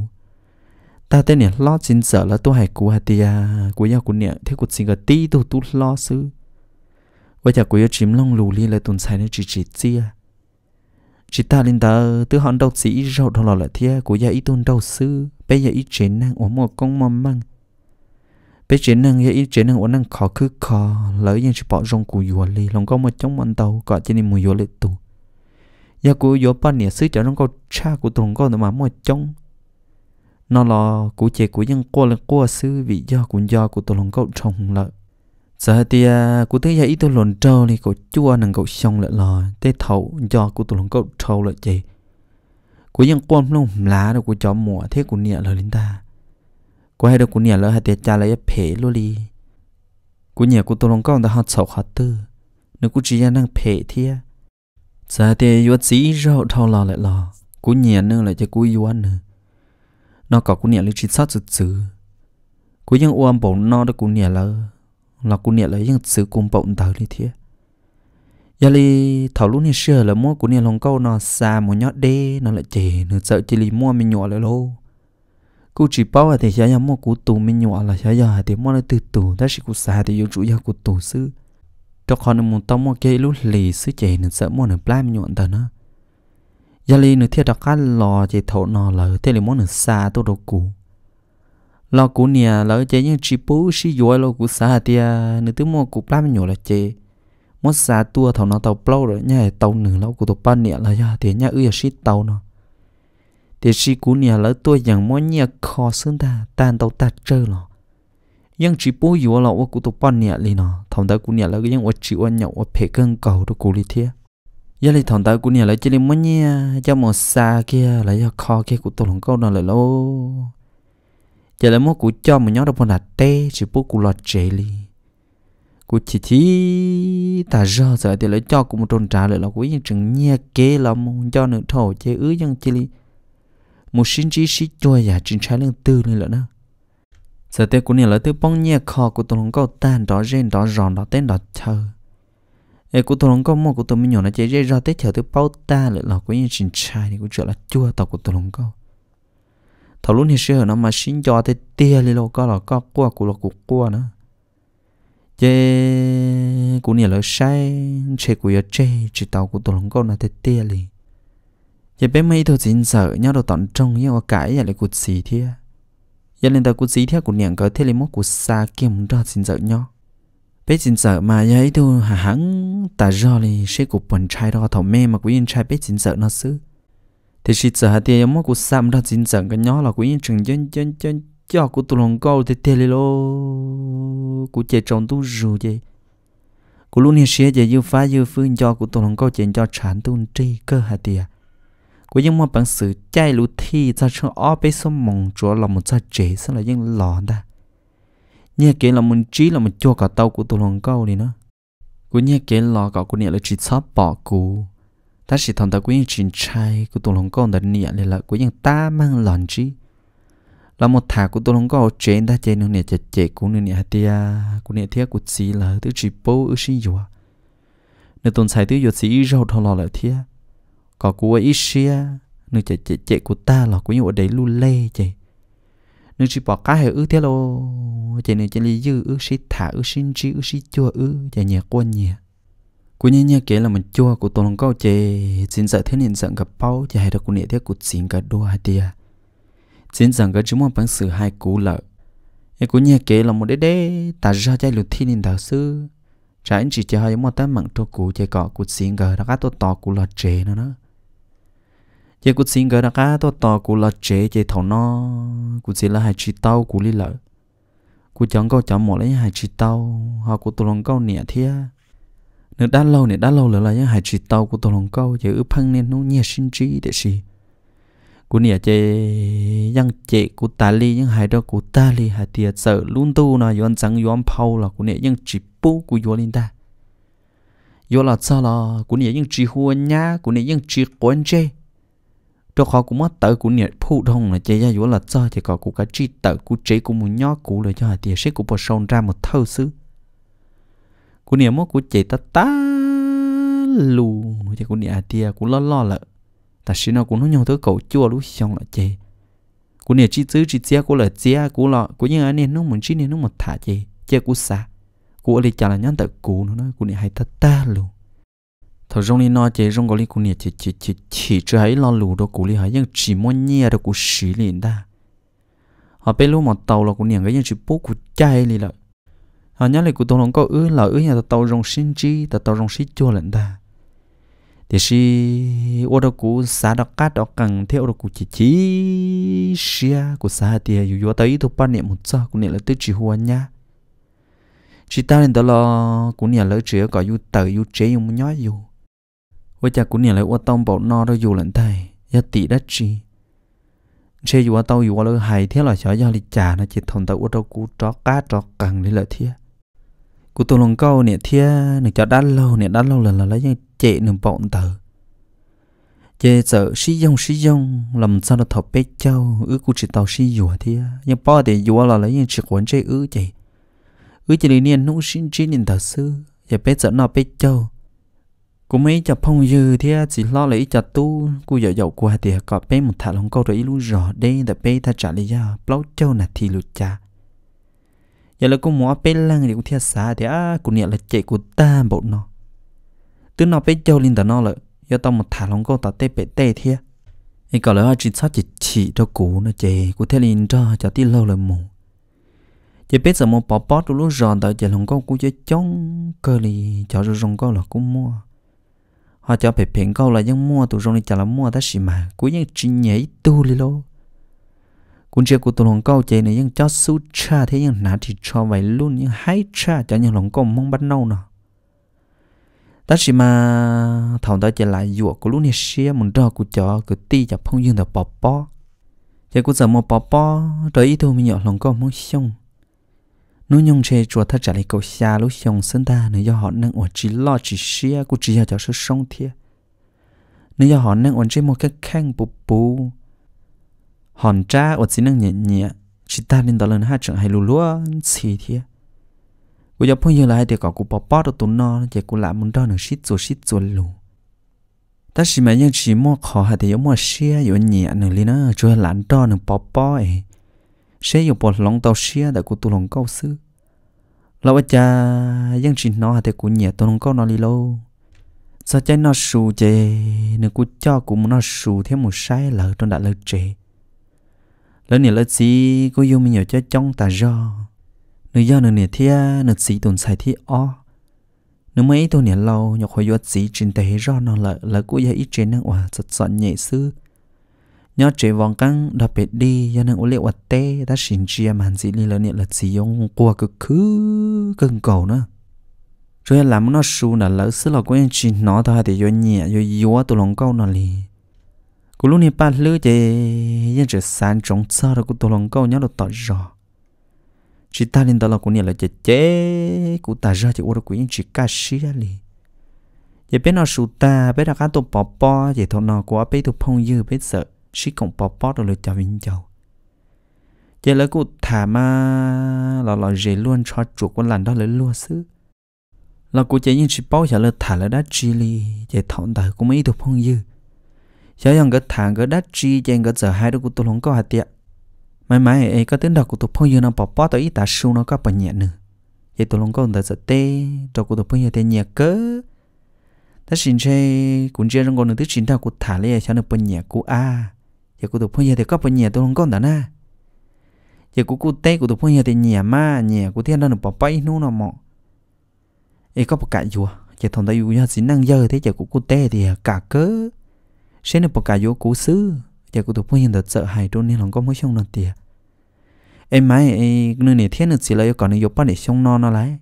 ta tên nhớ lo xin sợ là tôi hại cụ hạt tia à? của nhau của nhớ thế của xin cái ti tôi tôi lo sư với chả của yêu chìm long lù li là tuần sai nó chỉ chỉ chia à? chỉ ta linh tờ từ hòn đầu sĩ rau đó là thế của gia ít tuần đầu sư bây giờ ít chế năng ở một con mầm măng bây chiến năng ye chiến năng uốn năng khó cứ khó lỡ yên chỉ bỏ rong cù yuo li lòng có một chống mòn tàu có chỉ nên mù yuo li tù ya cù yuo ba nè sứ chở rong có cha của tùng có mà một chống nó là cú chế cú dân qua là qua sứ vì do cũng do của tùng lòng có trồng lợ giờ thì à, cú thấy ya ít tôi lồn trâu này cậu chua năng cậu xong lợ lò thế thầu do của tùng lòng có trâu lợ chị cú dân quan luôn lá được cú chó mùa thế cú nè lợ linh ta có hai đứa cú nhỉ lỡ hai tiệt cha lấy phê luôn đi cú nhỉ cú tôi lòng con đã hát sầu hát tư nếu cú chỉ năng phê thia giờ thì yuất sĩ rau thao lò lại lò cú nhỉ nữa lại cho yêu anh nữa nó có cú nhỉ lấy chỉ sát sực sụt vẫn cú ยัง uam bổn nó đó cú nhỉ lỡ là cú nhỉ lấy ยัง sứ cùng bổn tờ đi thia giờ thì thảo lúc này xưa là mua cú nhỉ lòng câu nó xa một nhót đê nó lại chè nó sợ chỉ li mua mình nhỏ lại lâu cú chỉ bảo là thì sẽ nhà một cú tù mình nhỏ là sẽ nhà thì mua nó từ tù đó chỉ cú xa thì yêu chủ nhà cú tù sư cho con nó muốn tông một cái lúc lì sư chạy nên sợ mua nó plai mình nhọn tờ nữa. Giờ lì nó thiệt đặc cá lò chạy thổ nò lỡ thế là mua nó xa tôi đâu cú lò cú nè lỡ chạy như chỉ bố sĩ dối lò cú xa thì à, nửa thứ mua cú plai mình nhọn là chạy mua xa tua thổ nò tàu plau rồi nhà tàu nửa lò cú tàu ban nè là nhà thì nhà ư sĩ tàu nó thì sĩ cú nhà lỡ tôi chẳng mỗi nhà khó xương ta tan tàu ta chơi lọ nhưng chỉ bố yếu lọ của cụ tụ bọn nhà lì nó, thằng ta cú nhà lỡ cái ở chịu ăn nhậu ở phê cân cầu đó cú lì thiệt giờ lì thằng ta cú nhà lỡ chỉ lì mỗi nhà cho một xa kia lại cho khó kia cụ tôi lòng câu nào lại lô giờ lại mỗi cụ cho một nhóm đó bọn đặt tê chỉ bố cụ lọt chế lì cụ chỉ chỉ ta rơ rồi thì lại cho cụ một tròn trả lại là cụ những chừng nhẹ kế là cho nữa thổ chế ứ nhưng chỉ lì một sinh chỉ sĩ cho giả chính trái lưng tư lên lỡ đó giờ tên cũng nè là tư bông nhẹ kho của tôi không có tan đó rên đó ròn đó tên đó chờ ê của tôi không có mua của tôi mới nhỏ nó chơi rê ra tết theo tư bao ta lại lọ của những chính trái thì cũng trở là chua tàu của tôi không có thầu luôn thì xưa nó mà sinh cho tê tia lên lọ có là có cua của là của cua nữa chế cũng nè là sai chế của ya chế chỉ tàu của tôi không có là tê tia liền giờ bé mấy thôi xin sợ nhau đầu tận trong nhau cãi giờ lại cuộc gì thế giờ lên tờ cuộc gì thế của niệm cỡ thế lấy mốt cuộc xa kia kiếm đó xin sợ nhau bé xin sợ mà giờ ấy tôi hả hắn ta do thì sẽ cụt bọn trai đó thầu mê mà quý anh trai bé xin sợ nó xứ thì xin sợ thì giờ mốt cuộc xa đó xin sợ cái nhau là quý anh trường chân chân chân cho của tôi lòng câu thì thế lô của chị chồng tôi rủ vậy của luôn hiện sẽ giờ yêu phá yêu phương cho của tôi lòng câu chuyện cho chán tôi tri cơ hà tia กูยังมัวปังสือใจรู้ที่จะชงอ้อไปสมองจัวเรามันจะเจ๋ซะเลยยังหลอนได้เนี่ยเก๋เรามันจี้เรามันจัวกับเต้ากูตัวลงเก้าเลยเนาะกูเนี่ยเก๋หลอกับกูเนี่ยเลยจีซับปอกกูถ้าสิทำแต่กูยังจีนชายกูตัวลงเก้าแต่เนี่ยเลยละกูยังตามั่งหลอนจี้เราหมดถากูตัวลงเก้าเจ๋ได้เจ๋นึงเนี่ยจะเจ๋กูนึงเนี่ยเตียกูเนี่ยเทียกูจีละตื้อจีโป้อือชิอยู่อะในตอนใช้ตื้อหยดสีอีเราทอลอเลยเทีย có cú ấy xia nữ chạy chạy chạy của ta là của những ở đấy lu lê chạy nữ chỉ bỏ cá hệ ư thế lo chạy nữ chạy lý dư ư xí thả ư sinh chi ư xí chua ư chạy nhẹ quân nhẹ cú nhẹ nhẹ kể là mình chua của tôi lòng câu chạy xin sợ thế nên giận gặp bao chạy hay được của nhẹ thế của xin cả đua hai tia xin rằng cái chúng mong bằng sự hai cú lợ em cũng nhẹ kể là một đế đế ta ra chạy lụt thiên nên đạo sư trái anh chỉ cho hai mong ta mặn cho cú chạy cọ của xin cả đã cá tôi tỏ của là trề nó nữa giờ cú xin gỡ ra cá to to cú là chế chế thầu nó cú chỉ là hai chỉ tao cú lý lợ cú chẳng có chẳng một lấy hai chỉ tao họ cú tụi lòng câu nè thia nữa đã lâu nè đã lâu rồi là những hai chỉ tao của tụi lòng câu giờ ướp hăng nên nó nhẹ sinh trí để gì cú nè chế yang chế cú ta li những hai đó cú ta li hai tiệt sợ luôn tu na yon chẳng yon phau là cú nè yang chỉ bố cú yon lên ta yon là sao là cú nè yang chỉ huân nhá cú nè yang chỉ quan chế cho khó cũng mất tới cũng nhiệt phụ thông là chơi gia vốn là chơi thì có cũng cái chi tờ của chế của một nhó cũ là cho hai tiền sẽ của bỏ sông ra một thơ xứ của niệm mất của chế ta ta lù thì của nhiệt tiền cũng lo lo lợ ta xin nó cũng nó nhau thứ cầu chua lúc xong là chế của niệm chi chứ chi chia cũng là chia của lọ của những anh em nó muốn chi nên nó một thả chế chế của xa của đi chả là nhân tự cũ nó nói của niệm hay ta ta luôn thầu rong đi nó chế rong có li cũng nhiệt chỉ chỉ chỉ chỉ chơi hay lo lù đó cú li hay nhưng chỉ muốn nhẹ đó cú xí liền ta họ bé lúc mà tàu là cú nhiệt cái nhưng chỉ bố cú chạy liền là họ nhớ lại cú tàu lòng có ứ là ứ nhà tàu rong sinh chi tàu rong xí chua lận ta thì si ô đó cú xá đó cát đó cần theo đó cú chỉ chỉ xia của xá thì dù dù tới thu ba niệm một sao cũng niệm là tới chỉ hùa nhá chỉ ta nên đó là cú niệm lỡ chế có dù tới dù chế dù muốn nhói dù ว่าจากกูเนี่ยเลยว่าต้องบอกนอเราอยู่หลังไทยยาตีดัชชีเชอยู่ว่าเตาอยู่ว่าเลยหายเท่าไหร่เฉยยาลิจานะจิตทนแต่ว่าเรากูจอกก้าจอกกังเลยละเทียกูตัวลงเก้าเนี่ยเทียหนึ่งจอด้านเราเนี่ยด้านเราเลยแล้วยังเจหนึ่งปอนเตอเจเจอชิยงชิยงลำซาดทบเป็ดเจ้าอื้อกูจิตเตาชิอยู่เทียยังป้อเดียวเราแล้วยังฉิกวนเจอื้อเจอื้อเจเลยเนี่ยนุ่งชิ้นชิ้นหนึ่งเตอซื้ออย่าเป็ดเจอนอเป็ดเจ้า cô mấy chập phong dư thì chỉ lo lấy chập tu cô giờ dầu qua thì có bé một thả lòng câu rồi lúc rõ đây là bé ta trả lý do lâu châu là thì lụt cha giờ là cô mua bé lăng thì cũng thiệt xa thì à cô niệm là chạy của ta bộ nó từ nó bé châu linh ta nó lợi giờ tao một thả lòng câu ta tê bé tê thiệt thì có lẽ chỉ sao chỉ chỉ cho cụ nó chạy, cú thế liền cho cho tí lâu là mù chỉ biết giờ mua bỏ bó rồi lúc rõ tao chỉ lòng câu cụ chơi chống cơ lì cho rồi rong câu là cũng mua họ cho phải phiền câu là những mua tụ rong đi chả là mua ta xì mà cú những chỉ nhảy tu li lô cũng chưa của tụ lòng câu chế này những cho su cha thế những nã thì cho vậy luôn những hai cha cho những lòng câu mong bắt nâu nọ ta xì mà thằng ta chỉ lại dụa của lúc này xia một đo của chó cứ ti cho phong dương là bò bò chỉ của giờ mà bò bò rồi ít thôi mình nhỏ lòng câu mong xong nó nhung chê chùa thắt trả lại cầu xa lúc xong sân ta nếu do họ năng ổn chỉ lo chỉ xia của chỉ giờ cho sự sống thiệt nếu do họ năng ổn chê một cái khang bù bù hòn cha ổn chỉ năng nhẹ nhẹ chỉ ta nên đó lần hai trận hay lù lúa chỉ thiệt bây giờ phong giờ lại để có cụ bỏ bỏ được tụi nó giờ cụ lại muốn đó nữa xít rồi xít rồi lù ta chỉ mà những chỉ mua khó hay thì mua xia rồi nhẹ nữa liền nó chưa lãn đó nữa bỏ bỏ ấy sẽ dùng bột lòng tàu xia đã của tu lòng câu sư lão cha dân chỉ nó hạt thế của nhà tu lòng câu nó li lâu sao trái nó sù chê nếu cô cho cũng nó sù thêm một sai lợ trong đã lợ chê lỡ nè lỡ xí cô yêu mình nhớ cho trong ta do nữ do nữ nè thia nữ sĩ tồn xài thi o nếu mấy tôi nè lâu nhọc hồi yuất sĩ trên tế do nó lợ lỡ cô dạy ít trên năng hòa sật sọn nhẹ sư nhớ chế vong căng đặc biệt đi cho nên ủ liệu tê ta xin chia mà gì dĩ lý lớn là chỉ dùng qua cực khứ cưng cầu nữa rồi làm nó su là lỡ sức là quen chỉ nó thôi thì do nhẹ do yếu tôi lòng câu nó lì cú lúc này bắt lứa chè yên chè san trống xa rồi cú tôi lòng câu nhớ được tỏ rõ chỉ ta lên đó là cú nhẹ là chè chè cú ta ra thì ủ được chỉ ca sĩ lì giờ biết nó su ta biết là cá tôi bỏ bỏ vậy thôi nó quá biết tôi phong dư biết sợ sĩ cộng bỏ bó rồi cho vinh châu giờ là cụ thả mà là là dễ luôn cho chuột con lần đó lấy luôn xứ là cụ chạy những chỉ bao giờ là thả là đá chili chạy thọn đời cũng mấy được phong dư giờ dòng cái thả cái đá chi chạy cái giờ hai đứa cụ tôi không có hạt tiệt mãi mãi ấy có tiếng đọc của tôi phong dư nó bỏ bó tới ít ta sưu nó có bằng nhẹ nữa vậy tôi không có người sợ tê cho cụ tôi phong dư tê nhẹ cớ ta xin chơi cũng chơi trong con đường thứ chín ta cụ thả lấy cho nó bằng nhẹ của a giờ cụ tụp nhà thì có bao nhà tôi không có đó na giờ cô té cô cụ tụp nhà thì nhà mà nhà cô thiên đó nó bỏ bay nu nó mọ ấy có bao cả chùa giờ thằng ta dùng xin năng giờ thế giờ cô cô té thì cả cớ sẽ nó bao cả vô cụ xứ giờ cụ tụp nhà thật sợ hãi trôn nên không có mấy xong lần tiền em mai nơi này thiên được xí là yêu còn yêu bắt để xong non nó lại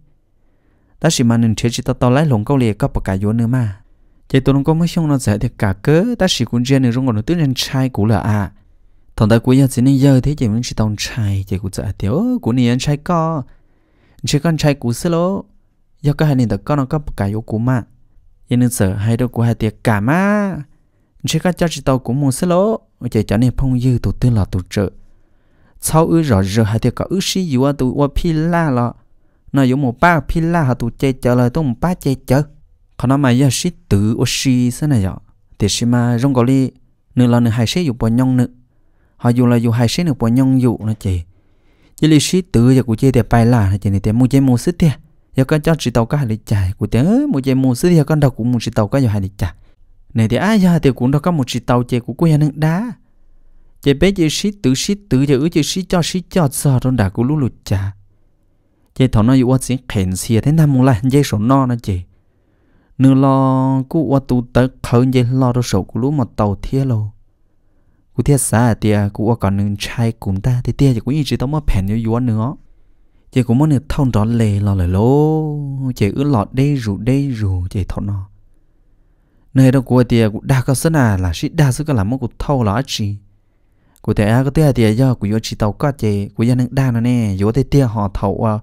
ta chỉ mà nên chế chỉ ta tao lấy lồng câu liệt có bao cả vô nữa mà chị tôi có mấy xong nó giải thì cả cớ ta chỉ cũng riêng được rồi còn tức lên trai của là à thằng ta cuối giờ chỉ nên giờ thế chị mình chỉ tông trai chị cũng giải thiếu của này anh trai co chỉ con trai cũ xưa lô do cái hai nền tật con nó có cả yếu cũ mà nhưng nên sợ hai đứa của hai tiệc cả mà, chỉ có cho chỉ tàu cũng muốn xí lô chị cho nên phong dư tụt tư là tụt trợ sau ư rõ rỡ hai tiệc có ư sĩ yếu tụt qua pila la lọ nó dùng một ba pila la tụt chơi chờ lời tôi một ba chơi chơi เขาน้ามาอยาชิตือโอชีซะนะยอแต่ชิมารงกอลีนึเราหนึ่งหายเชอยู่ปนยองนึ họ dù là dù hai xe nữa bọn nhông dụ nó chị chỉ lý sĩ tự giờ cụ chơi để bài là này để mua chơi mua sức thiệt giờ con cho tàu cá để chạy cụ tiếng ơi mua chơi mua sức thiệt con đâu cũng mua chị tàu cá giờ hai để chạy này thì ai giờ thì cũng đâu có một chị tàu chơi của quê nâng đá chị bé chị sĩ tự sĩ tự giờ ứ sĩ cho sĩ cho giờ trong đá của lũ lụt chả chị thọ nói dù quá sĩ khen xìa thế nam mua lại dây số no nó chị nửa lo cú ô tu tới khởi dây lo đồ sổ của lúa mà tàu thiê lô cú thiê xa à tiề cú ô còn nương trai cùng ta thì tiề chỉ cú như chỉ tao mà phèn như yuan nữa chỉ cú muốn được thâu rõ lề lo lời lô chỉ ướt lọt đây rủ đây rủ chỉ thâu nó nơi đâu của tiề cú đa cơ sân à là sĩ đa sức làm món của thâu là chỉ cú tiề có tiề tiề do của yo chỉ tàu có chỉ của yo nương đa nó nè yo thì tiề họ thâu à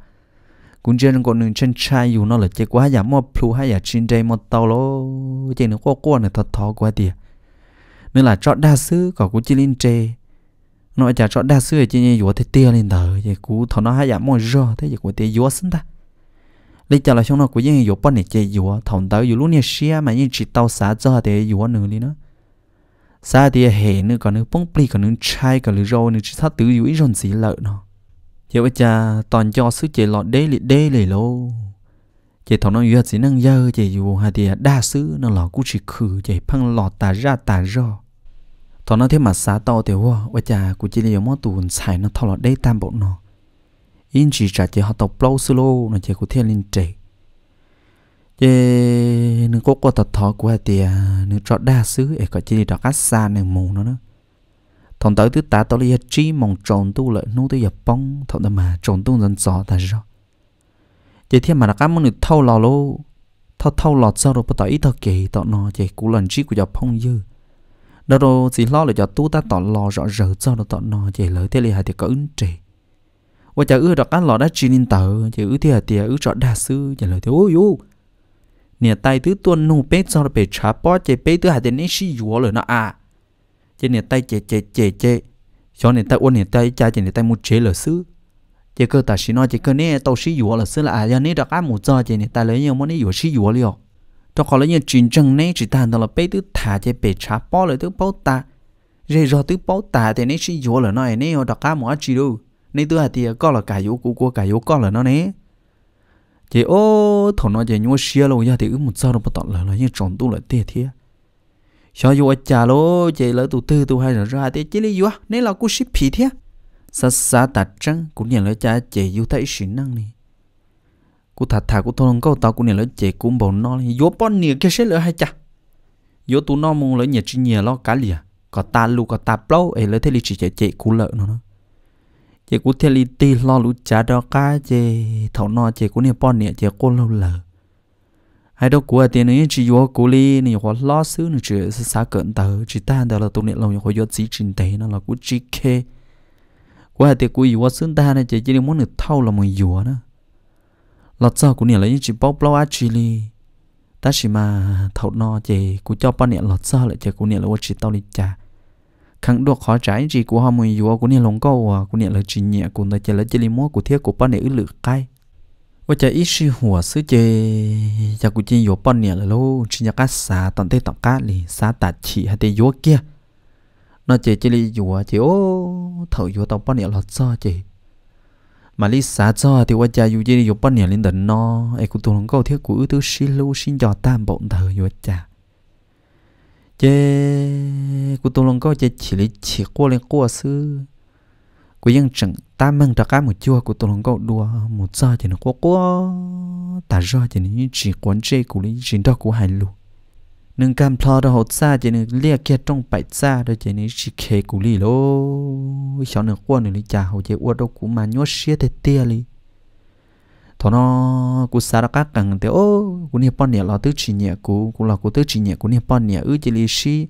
cũng chơi còn nương chân chai dù nó là chơi quá giảm mua phù hay giả trên đây mua tàu lô chơi nó quá quá này thật thọ quá tiệt nên là chọn đa sư có cũng chơi lên chơi nó chả chọn đa sư chơi như vừa thế tiêu lên đời vậy cú thọ nó hay giảm mua rơ thế vậy của tiêu vừa xứng ta lấy chả là xong nó cũng như vừa bọn này chơi vừa thằng tàu vừa luôn này xia mà như chỉ tàu xả cho thì vừa nương đi nữa xả thì hệ nữa còn nữa bông pli còn nữa chai còn nữa rô nữa chỉ sát tứ vừa ít rồi gì lợi nó hiểu bây giờ toàn cho sức chị lọt đế lì đế lì lô chị thọ nó yếu gì năng giờ chị dù hà thì đa sứ nó lọ cú chỉ khử chị phăng lọt tà ra tà rò thọ nó thế mà xá to thì hoa bây giờ cú chỉ lấy món tuần xài nó thọ lọt đế tam bộ nó in chỉ trả chị họ tộc lâu sơ lô nó chị cú thiên linh trệ chế nương cố cố tật thọ của hà thì nương trọ đa sứ ấy có chỉ đọc át xa nương mù nó nữa thằng tới thứ ta tao lấy chi mong tròn tu lại nô tới giờ bông thằng ta mà tròn tu dần gió ta rồi chỉ thêm mà là cái món được thâu lò luôn, thâu thâu lọt sao rồi bắt đầu ít thâu kỳ tao nó chỉ cú lần chi của giờ phong dư đó rồi chỉ lo là cho tu ta tao lò rõ rỡ sao rồi tao nó chỉ lỡ thế li hai thì có ứng trì và chả ư đọc ăn lò đã chi nên tờ chỉ ư thì thì ư rõ đa sư chỉ lỡ thế ôi ô nè thứ tuần nụ bếp sao rồi bể trả bó chỉ bếp thứ hai thì nên xí dúa rồi nó à chế này tay chè chè chè chè cho này tay uốn này tay cha chế này tay một chế là xứ chế cơ ta xí nói chế cơ nè tao xí dùa là xứ là à giờ này đặt á một giờ chỉ nè tay lấy nhau món này dùa xí dùa liò cho khỏi lấy nhau chuyện chân này chỉ ta đó là bé tứ thả chỉ bé chả bỏ lại tứ bao ta rồi rồi tứ bao ta thì nè xí dùa là nói nè đặt á một chỉ đâu nè tứ hà thì có là cái yếu của của cà dũ có là nó này chế ô thằng nó chế nhua xia lâu giờ thì một giờ nó bắt tọt là là như tròn tu là tiệt thiệt cho dù chả lô chạy lỡ tụ tư tụ hai rồi ra thì chỉ lý do nên là cô ship phí thế sa sa tạt trăng cũng nhận lỡ cha chạy dù thấy sự năng này cô thật thà cô thôn câu tao cũng nhận lỡ chạy cũng bảo nó này vô bọn nìa kia sẽ lỡ hay chả vô tụ nó mong lỡ nhà chỉ nhà lo cá lìa có ta lu có ta plau ấy lỡ thế lý chỉ chạy chạy cú lỡ nó chạy cú thế lý ti lo lú cha đó cá chạy thầu nó chạy cú nè bọn nìa chạy cô lâu lỡ hai đâu của tiền ấy chỉ vô cố li này họ lo xứ nữa chứ xã cận tờ chỉ ta đó là tụng niệm lòng họ vô chỉ trình tế nó là của chỉ kê của hai tiền của vô xứ ta này chỉ chỉ muốn được thâu là mình vô nữa lọt sao của niệm là chỉ bóc lâu ác chỉ li ta chỉ mà thâu nó chỉ của cho ba niệm lọt sao lại chỉ của niệm là chỉ tao đi trả khẳng được khó trái chỉ của họ mình vô của niệm lòng câu của niệm là chỉ nhẹ của ta chỉ là chỉ li mua của thiết của ba niệm ứ lử cay ว่าจะอิชิหัวซื้อเจจากกูจีโยปอนเนี่ยเลยลูกชิญากาสาตอนเตตอกาลีสาตัดฉีฮัตเตยัวเกียนอเจเจลียัวเจโอเถอยัวตอปอนเนี่ยหลอดซ้อเจมาลิสาซ้อที่ว่าจะอยู่เจโยปอนเนี่ยลินเดินนอไอ้กูตัวของกูเที่ยวกูอื้อตัวชิลูชินยอตามบ่นเถอยัวจ้าเจกูตัวของกูเจฉีลิฉีกัวเลยกัวซื้อ với dân chẳng ta mang ra cái một chua của tôi lòng cậu đùa một giờ thì nó có có ta do thì nó chỉ quán chê của lý chính đó của hai lù nâng cam pha đó hậu xa thì nó lia kia trong bảy xa đó thì nó chỉ khề của lý lô cháu nó qua nó lý chả hậu chế uất đâu của mà nhốt xia thế tia lý thọ nó cú xa đó các càng thì ô cú niệm bọn nhẹ lo tứ chỉ nhẹ cú cú là cú tứ chỉ nhẹ cú niệm bọn nhẹ ư chỉ lý sĩ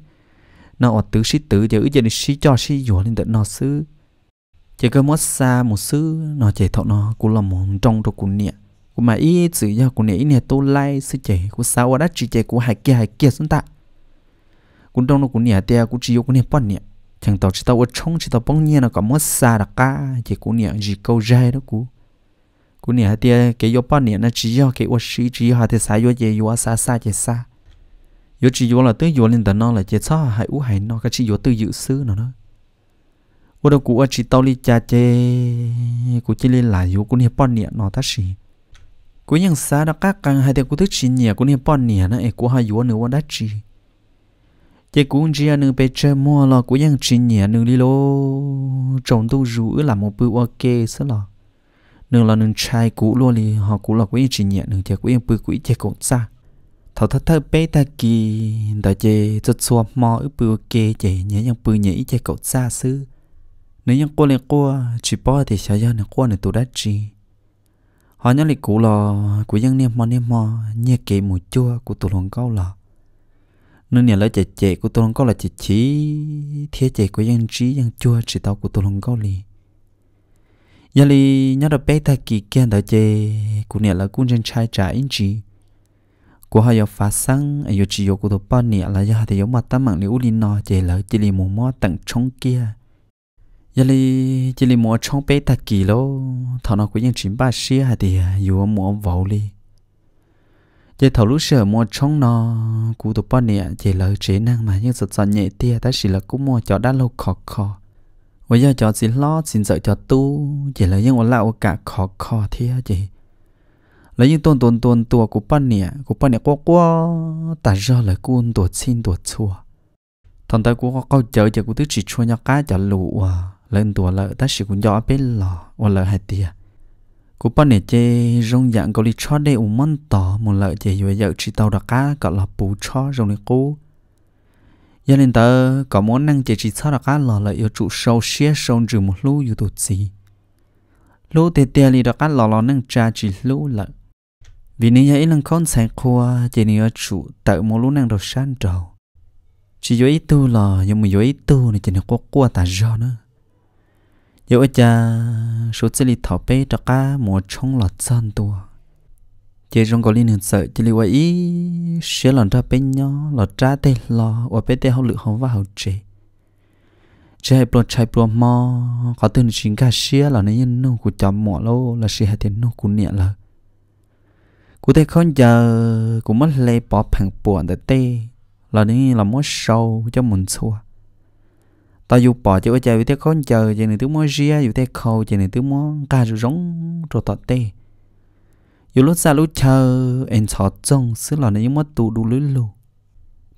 nó ở tứ sĩ tứ giờ ư chỉ lý sĩ cho sĩ dọn lên tận nó xứ chỉ có mất xa một xứ nó chỉ thọ nó cũng là một trong trong cũng niệm của mà ý sự do cũng niệm này tôi lai sự chỉ của sao đã chỉ chỉ của hai kia hai kia xuống ta cũng trong đó cũng niệm thì cũng chỉ có niệm bận niệm chẳng tạo chỉ tạo ở trong chỉ tạo bông nhẹ nó có mất xa đặc ca chỉ cũng niệm chỉ câu dài đó cũng cũng niệm thì cái do bận niệm nó chỉ do cái ô sĩ chỉ do thì sao yo gì yo xa xa chạy xa yo chỉ do là tới yo lên tận nó là chạy xa hai u hay nó cái chỉ do tự dự sư nó nữa cô đâu cụ chỉ tao li cha chê cụ chỉ li lại yếu cụ niệm bọn niệm nó ta xì cụ nhận xa đó các càng hai tiếng cụ thức xin nhẹ cụ niệm bọn niệm nó ấy cụ hai yếu nữa đã chỉ chỉ cụ chỉ anh bé chơi mua lo cụ nhận xin nhẹ nương đi lô trồng tu rủ là một bữa ok sao lo nương là nương trai cụ luôn li họ cụ là cụ nhận xin nhẹ nương chỉ cụ nhận bữa cụ chỉ cũng xa thảo thật thật bé ta kỳ đã chơi rất xua mò ức bữa ok chỉ nhẹ nhàng bữa nhẹ chỉ cậu xa xứ nếu những cô lên cô chỉ bỏ thì sẽ ra những cô này tụ đắt chi họ nhớ lịch cũ lò của dân niêm mò niêm mò nhẹ kệ mùi chua của tụ lòng câu lò nên nhà lấy chè chè của tụ lòng câu là chè chỉ thế chè của dân trí dân chua chỉ tao của tụ lòng câu lì nhà lì nhớ được bé ta kỳ kia đó chè của nhà là cũng dân trái trả in chi của họ phá sáng ở chỉ yêu của tụ ba nhà là do thì yêu mặt ta mạng liu lì nọ chè lỡ chỉ li mù mò tặng trống kia giờ li giờ li mua trong bé ta kỳ lô thọ nó cũng những chuyện ba xí hà thì dù mua vậu li giờ thầu lúc sợ mua trong nó cụ tụ bao nè chỉ là chế năng mà nhưng thật sự nhẹ tia ta chỉ là cũng mua cho đã lâu khó khó bây giờ cho xin lo xin sợ cho tu chỉ là những ổn lão cả khó khó thế gì lấy những tôn tôn tôn tua của bao nè của bao nè quá quá ta do là cuốn tuột xin tuột chua thằng ta của câu chở cho cụ tứ chỉ cho nhau cá cho lụa à lần tuổi lợ ta sẽ cũng gió bên lò và lợ hạt tiề cú bọn này chơi rong dạng câu đi cho đây ủng món tỏ một lợ chơi vừa giờ chỉ tàu đặc cá gọi là bù cho rong này cú giờ nên tờ có món năng chơi chỉ sao đặc cá lò lợi yêu trụ sâu xia sâu trừ một lú yêu tụt gì lú tê tê li đặc cá lò lò năng trà chỉ lú lợ vì nếu ấy lần con sáng khoa chỉ nếu trụ tự một lú năng đầu sáng trầu chỉ dưới tu lò nhưng mà dưới tu này chỉ nó có qua ta do nữa 有一家手机里头背着个莫充了真多，这种个里头手机里我一写了这背呢，了扎的了，我背的好绿好哇好窄，这还不拆不嘛，搞得你心肝写了那人弄古叫莫喽，了谁还得弄古念了，古代看着古么来把盘盘的带，了你那么少叫门错。ta dù bỏ chứ ở chơi thế khó chờ chơi này thứ mới ria dù thế khâu chơi này thứ mới ca rồi giống rồi tọt tê dù lúc xa lúc chờ em sợ trông xứ là này mất tụ đủ lưỡi lù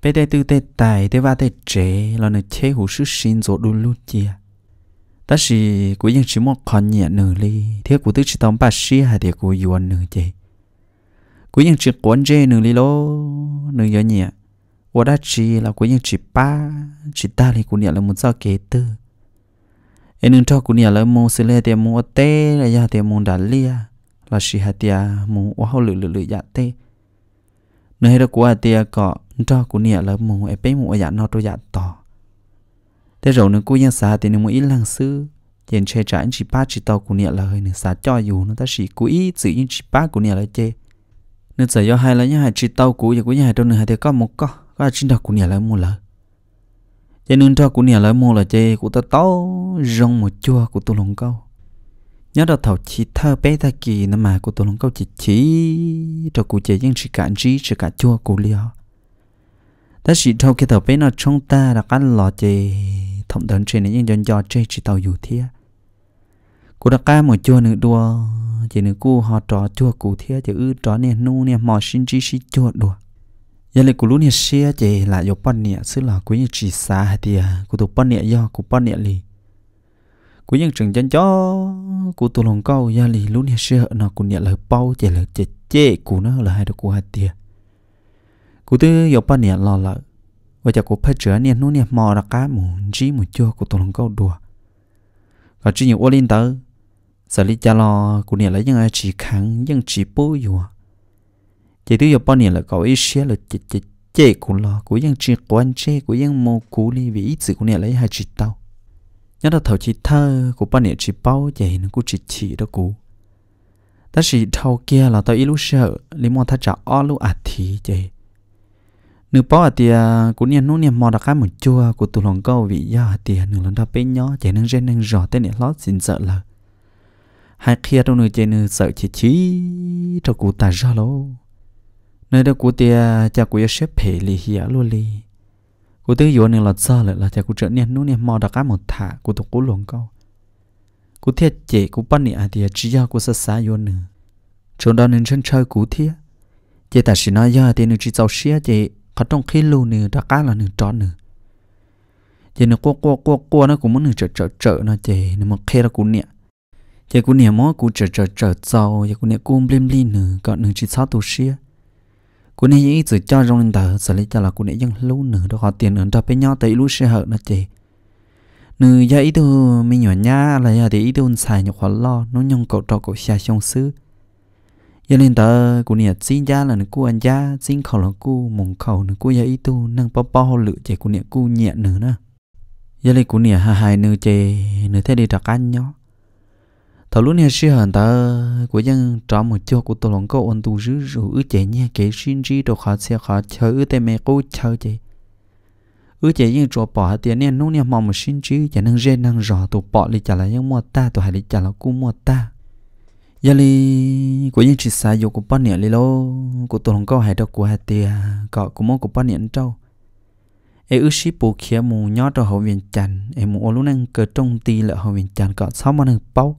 bây giờ từ tê tài tê va tê trẻ là này chế hủ sư xin rồi đủ lù chia ta chỉ của những chỉ một con nhẹ nửa ly thế của tức chỉ tóm bà sĩ hay thế của yuan nửa chế của những chỉ quán chế nửa ly lô nửa nhẹ 我 đã chỉ là của những chỉ ba chỉ ta thì cũng nhận là một sao kế tư em đừng cho cũng nhận là một sự lệ tiền một tê là gia tiền một đà lia là chỉ hạt tiền một hoa lự lự lự dạ nơi đó của tiền có cho cũng nhận là một em bé một dạ nó tôi dạ tỏ thế rồi nữa cũng nhận xa thì nó một lăng sư tiền chơi trả chỉ ba chỉ tao cũng nhận là hơi nữa xa cho dù nó ta chỉ cũng ít chỉ những chỉ ba cũng nhận là chê nên giờ do hai là những chỉ tao cũng như cũng như hai đâu hai thì có một con và chính ta của nhà lại mua lại cho nên ta của nhà lại mua là chơi của ta tao rong một chua của tôi lòng câu nhớ đó thầu chỉ thơ bé ta kỳ nữa mà của tôi lòng câu chỉ chỉ cho cụ chơi những sự cả trí sự cả chua của liều ta chỉ thâu cái thầu bé nó trong ta là cái lò chơi thầm đơn trên này những dân do chơi chỉ tàu dù thia cụ đã ca một chua nữa đua chỉ nữa cụ họ trò chua cụ thia chỉ ư trò nè nu nè mò sinh chỉ chỉ chua đùa giờ này cụ lúc này xe chỉ là do bận nhẹ xứ là quý như chỉ xa thì cụ tụ bận nhẹ do cụ bận nhẹ lì quý nhân trường chân cho cụ tụ lòng câu giờ lì lúc này xe nó cụ nhẹ là bao chỉ là chỉ chế cụ nó là hai đứa cụ hai tiề cụ tư do bận nhẹ lo lợ và cho cụ phải chữa nhẹ nó nhẹ mò ra cá mù chỉ mù chua cụ tụ lòng câu đùa còn chỉ nhiều ô linh tới xử lý cha lo cụ nhẹ lấy những ai chỉ kháng những chỉ bôi dùa chỉ thứ nhập bao nhiêu là có ít xe là chỉ chỉ chế của lo của dân chuyện quan anh chế của dân mô cũ đi vì ít sự của nè lấy hai chỉ tao nhớ là thầu chỉ thơ của bao nhiêu chỉ bao vậy nó cũng chỉ chỉ đó cũ ta chỉ thầu kia là tao ít lúc sợ lý mò ta trả o lúc à thì vậy nửa bao à tia của nè nó nè mò đã cái một chua của tụi lòng câu vì do à tia nửa lần ta bé nhỏ chạy nâng trên nâng rõ tên nè lót xin sợ là hai kia đâu nửa chạy nửa sợ chỉ chỉ cho cụ ta ra lâu nơi đó của tia cha của xếp phe lì hiả luôn lì của tới yếu nên là sao lại là cha của trở nên nó nên mò đặc cá một thả của tụ của luồng câu của thiệt chế của bắn nè thì chỉ à do của sát xã yếu nữa trong đó nên chân chơi của thiệt chế ta chỉ nói do thì nên chỉ giàu xía chế khát trong khi lưu nữa đặc cá là nữa tròn nữa chế nó qua qua qua qua nó cũng muốn nữa trở trở trở nó chế nó một khe nó cũng nè chế cũng nè mó cũng trở trở trở giàu chế cũng nè cũng blim blim nữa còn nữa chỉ sao tụ xía cú này những sự cho rong lên tờ xử lý cho là cú này dân lâu nữa đó họ tiền nữa cho bên nhau tới lũ xe hợp nó chị nữ giờ ý đồ mình nhỏ nhá là giờ thì ý đồ xài nhọc khó lo nó nhông cậu trò cậu xa trong xứ giờ lên tờ cú này xin giá là nữ cô anh giá xin khẩu là cô mong khẩu nữ cô giờ ý đồ năng bao bao lự chị cô này cô nhẹ nữa nè giờ lên cô này hà hài nữ chị nữ thế đi trạc ăn nhau thảo lúc này xưa hẳn ta của dân trọ một chỗ của tôi lòng câu ôn tu rứ rủ ư chạy nha kể sinh chi đồ khó xe khó chờ ư tê mẹ cô chờ chạy ư chạy dân trọ bỏ tiền nè nô nè mong một sinh chi chạy năng rê năng rò tụ bỏ lì trả lại những mua ta tụ hãy lì trả lại cu mua ta giờ lì của dân chỉ xa dù của bọn nè lì lô của tôi lòng câu hãy đâu của hạt tiền cọ của mua của bọn nè trâu ê ư sĩ bù khía mù nhót rồi hậu viện chăn em mù ô lúc năng cờ trong ti là hậu viện chăn cọ sáu mà năng bao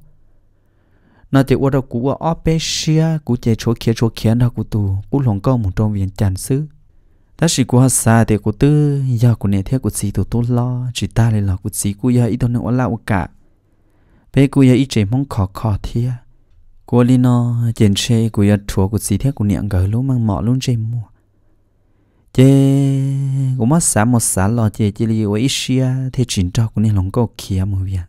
nó chỉ qua đâu cũ qua opesia cũ chạy chỗ kia chỗ kia nó cũ tù cũ lòng con một trong viện chán xứ ta chỉ qua xa thì cũ tư giờ cũ này theo cũ gì tụ tốt lo chỉ ta lại lo cũ gì cũ giờ ít đâu nữa là cả bé cũ giờ ít chạy mong khó khó thiệt. cũ li nó trên xe cũ giờ chùa cũ gì theo cũ niệm gửi luôn mang mỏ luôn chạy mua chế cũng mất xả một xả lo chế chỉ li opesia thì chỉ cho cũ này lòng con kia một việc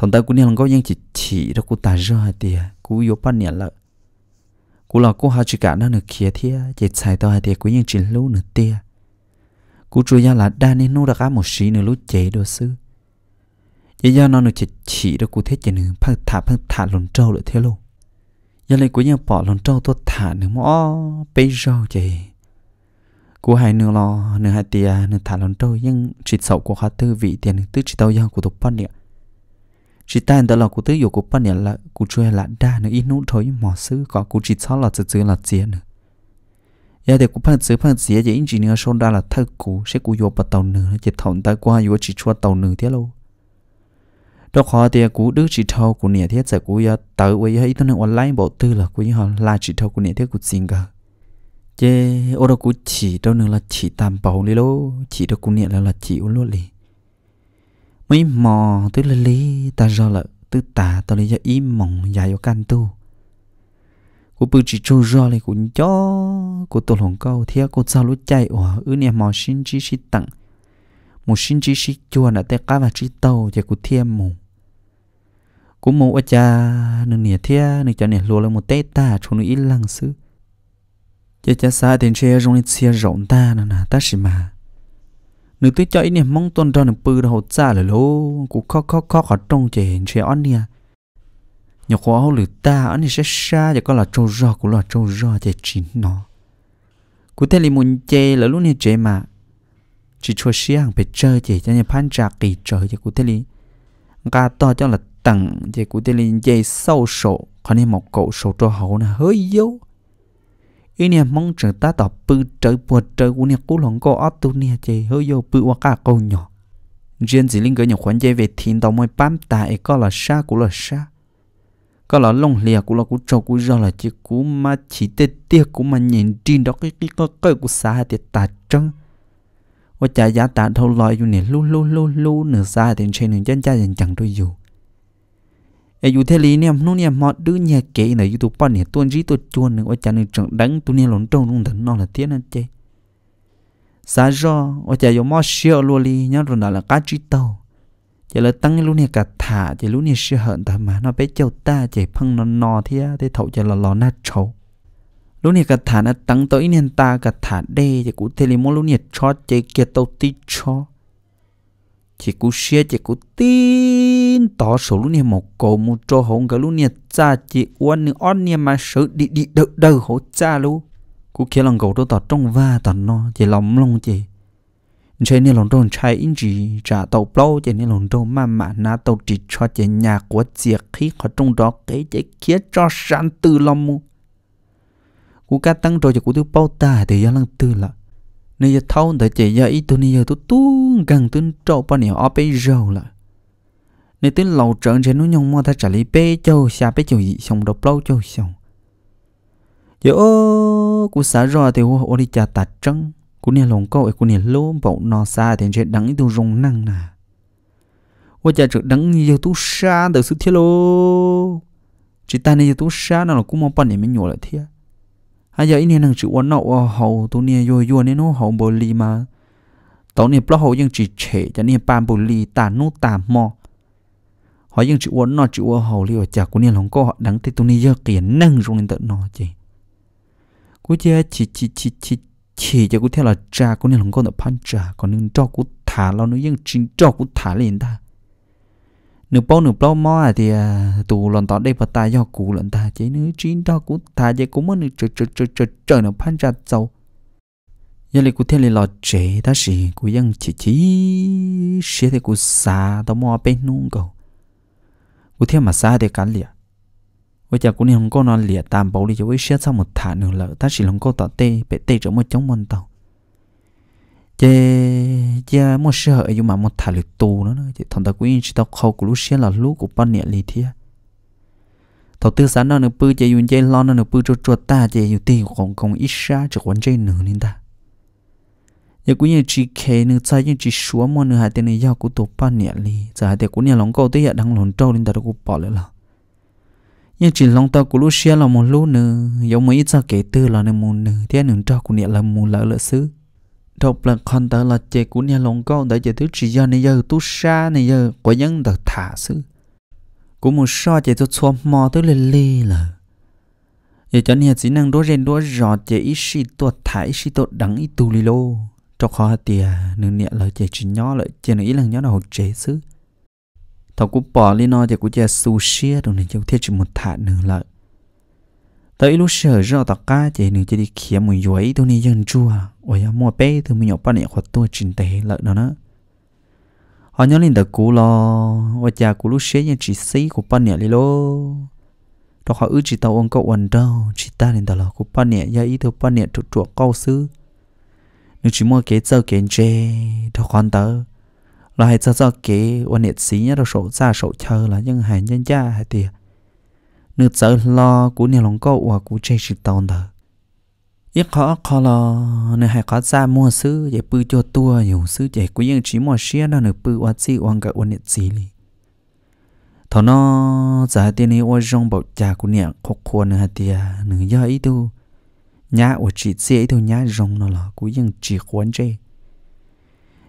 thằng ta cũng nên có những chỉ chỉ đó cũng ta ra thì cũng yếu bắt nhẹ lợ cũng là cũng hai chỉ cả nó nữa kia thế chỉ xài tao hai thì cũng những chỉ lú nửa tia cũng chủ yếu là đa nên nó đã cả một xí nửa lú chế đồ sư giờ giờ nó nữa chỉ chỉ đó cũng thế chỉ nữa phát thả phát thả lồn trâu được thế luôn giờ này cũng như bỏ lồn trâu tôi thả nửa mỏ bây giờ chỉ cô hai nửa lo nửa hai tia nửa thả lồn trâu nhưng chỉ sợ của khá tư vị tiền tứ chỉ tao giao của tục ban điện chỉ ta đó là cụ tới yêu cụ bao nhiêu là cụ chơi là đa nữa ít nút thôi mà xứ có cụ chỉ sao là tự tự là tiền nữa giờ thì cụ phân xử phân xử giờ nữa xong ra là thơ cụ sẽ cụ vô bắt tàu nữa chỉ thòng ta qua vô chỉ cho tàu nữa thế luôn. đó khó thì cụ đứa chỉ thâu cụ nè thế giờ cụ giờ tới với ấy tôi nói online bộ tư là cụ họ là chỉ thâu cụ nè thế cụ xin cả chứ ở đó cụ chỉ đâu nữa là chỉ tam bảo đi luôn chỉ đâu cụ nè là là chỉ ô lô liền mấy mò tức là lý ta do là tức tả tao lấy do ý mong dài ở can tu của bự chỉ trâu do lấy của chó của tổ hồng câu thia của sao lúc chạy ở ứ nhà mò xin chỉ xin tặng một xin chỉ xin chùa là tay cá và chỉ tàu chạy cô thia mù của mù ở cha nương nhà thia nương cha nè lúa là một tay ta cho nó ít lăng xứ cho cha xa tiền xe rong lên xe rộng ta nè ta xí mà nữ tuyết cho ý niệm mong tuần ra nữ bư đầu xa là lô cũng khó khó khó khó trong trẻ hình trẻ nha nhỏ khóa hô lử ta ăn sẽ xa cho có là trâu rò cũng là trâu rò trẻ chín nó cụ thể là muốn chê là lúc này trẻ mà chỉ cho xí hàng phải chơi trẻ cho nhà phan trà kỳ trời cho cụ thể là gà to cho là tặng trẻ cụ thể là chê sâu sổ còn nên một cậu sổ cho hậu là hơi yếu ini mong chờ ta tỏ bự trời buồn trời u nè cú lòng có ớt tu nè chê hơi vô bự hoa cả câu nhỏ riêng chỉ linh cái nhỏ khoản dây về thiên tàu mới bám tại có là xa cú là xa có là lông lìa cú là cú trâu cú do là chỉ cú mà chỉ tê tia cú mà nhìn trên đó cái cái cái cái cú xa thì ta chân và chả giá ta thâu lòi u nè lu lu lu lu nửa xa thì trên đường chân cha dành chẳng đôi dù ai u thế lý nè nó nè mọt đứa nhà kể này youtube bọn nè tuôn gì tôi chuồn nữa cha này chẳng đánh tôi nè lộn trâu luôn thằng nó là thế này chơi sa do ở cha yo mọt đi nhá rồi là cá chi tàu chỉ là tăng luôn nè cả thả chỉ luôn nè xíu hận ta mà nó bé châu ta chỉ phăng nó nò thế thế thậu chỉ là lò nát trâu lúc này cả thả nó tăng tới nên ta cả thả đê chỉ cú thế lý này cho chỉ kia tàu tí cho chỉ cú xia chỉ cú tí tin tỏ số lúc nè một cổ một trò hồng cái lúc nè cha chị uốn nè on nè mà sợ đi đi đỡ đỡ hỗ cha luôn cú kia lòng cầu đó tỏ trong va tỏ nó chỉ lòng lòng chị chơi nè lòng trong chạy in chỉ trả tàu plau chị nè lòng trong mà mà na tàu chỉ cho chị nhà của chị khi họ trong đó cái chị kia cho sáng từ lòng mu cú cá tăng rồi chị cú thứ bao ta thì do lăng từ là nên giờ thâu tới chị giờ ít tôi nè giờ tôi tu gần tôi trâu bao nè ở bây giờ là nên tới lâu trận trên nó nhung mà ta trả lý bê châu xa bê châu dị xong độc lâu châu xong giờ ô cú xả rồi thì ô đi chả tạt trắng cú nè lòng câu ấy cú nè lố bậu nó xa thì trên đắng tu rung năng nà ô chả trực đắng nhiều tu xa từ sư thiết lô chỉ ta nè tu xa nó là cú mong bận để mình nhổ lại thiết hay giờ ini năng chịu nó hầu tu nè yo yo nè nó hầu bồ lì mà tao nè bao hầu nhưng chỉ trẻ cho nè bàn bồ lì tà nút tà mò họ dân chịu uốn nó chịu uốn hầu liều chả của niên lòng có họ đắng tê tôi ni giờ kiện nâng rung lên tận nó chị cú chia chỉ chỉ chỉ chỉ chỉ cho cú theo là cha của niên lòng có tập phan trả còn nương cho cú thả lo nữa dân chính cho cú thả liền ta nửa bao nửa bao mò à thì à, tù lần tỏ đây và ta do cú lần ta chế nữ chính cho cú thả chế cũng muốn nửa chờ chờ chờ chờ chờ nửa phan trả giàu giờ lại cụ thiên là lọ chế ta sĩ cụ dân chỉ chỉ sẽ thì cụ xả tao mò bên nung cầu u thiên mà xa để cán lìa u chả cũng không có nó lìa tam bảo đi cho u xét sau một thả nữa lợ ta chỉ không có tọt tê bể tê trong một chống môn tàu chế chế một hở ấy mà một thả lực tù nó nữa chế thằng ta cũng chỉ tao khâu của lũ xét là lũ của ban nhẹ lì thia thầu tư sản nó nửa bự chế dùng chế lo nó nửa bự cho cho ta chế dùng tiền còn còn ít xa cho quan chế nửa nên ta giờ cũng như chỉ khé nữa sai như chỉ xóa mà nữa hai tên này giao của tổ ba nhẹ li giờ hai tên cũng như lòng câu tới giờ đang lòng trâu nên ta đâu cũng bỏ lại là như chỉ lòng tao của lúc xia là một lúc nữa giống mấy sao kể từ là nên một nữa thế nữa trâu của nhẹ là một lỡ lỡ xứ đọc là con ta là chế của nhà lòng câu đã chế thứ chỉ giờ này giờ tu xa này giờ có những đợt thả xứ cũng một so chế tôi xóa mà tới lên lê là giờ cho nên chỉ năng đối rèn đối rõ chế ít xí tuột thả xí tuột đắng ít tu lì lô cho khó tìa nương nhẹ lời chạy chỉ nhỏ lợi chạy nương ý là nhỏ nào chế xứ thọ cũng bỏ lên nó chạy cũng chạy sushi rồi nương chịu thiết chỉ một thả nương lợi tới lúc sợ rõ tạc cá chạy nương chạy đi khía mùi duỗi tôi nên dân chua ôi mua bé thì mình nhậu ba nẹ hoặc tôi trình tế lợi nó nữa họ nhớ lên được cũ lo và cha cũ lúc xế nhân chỉ xí của ba đi lo. đó họ ước chỉ tàu ông cậu quần đâu chỉ ta lên tàu là của ba nè gia ý thôi ba nè trụ trụ câu xứ nếu chỉ mua cái giờ cái chê thôi còn tớ là hay giờ giờ cái quan niệm xí nhá đâu sổ ra sổ chờ là nhân hàng nhân gia hay tiệt nếu giờ lo cú nhiều lòng câu và cú chơi chỉ tồn tớ ít khó khó lo nếu hay khó ra mua sứ để bự cho tua nhiều sứ để cú nhân chỉ mua xía đâu nếu bự quá xí quan cả quan niệm xí li Thôi nó giờ tiền này quan rong bảo cha cú niệm khó khuôn nữa tiệt nữa do ý tu nhà ở chỉ dễ thôi nhà rồng nó là cũng dân chỉ quan chế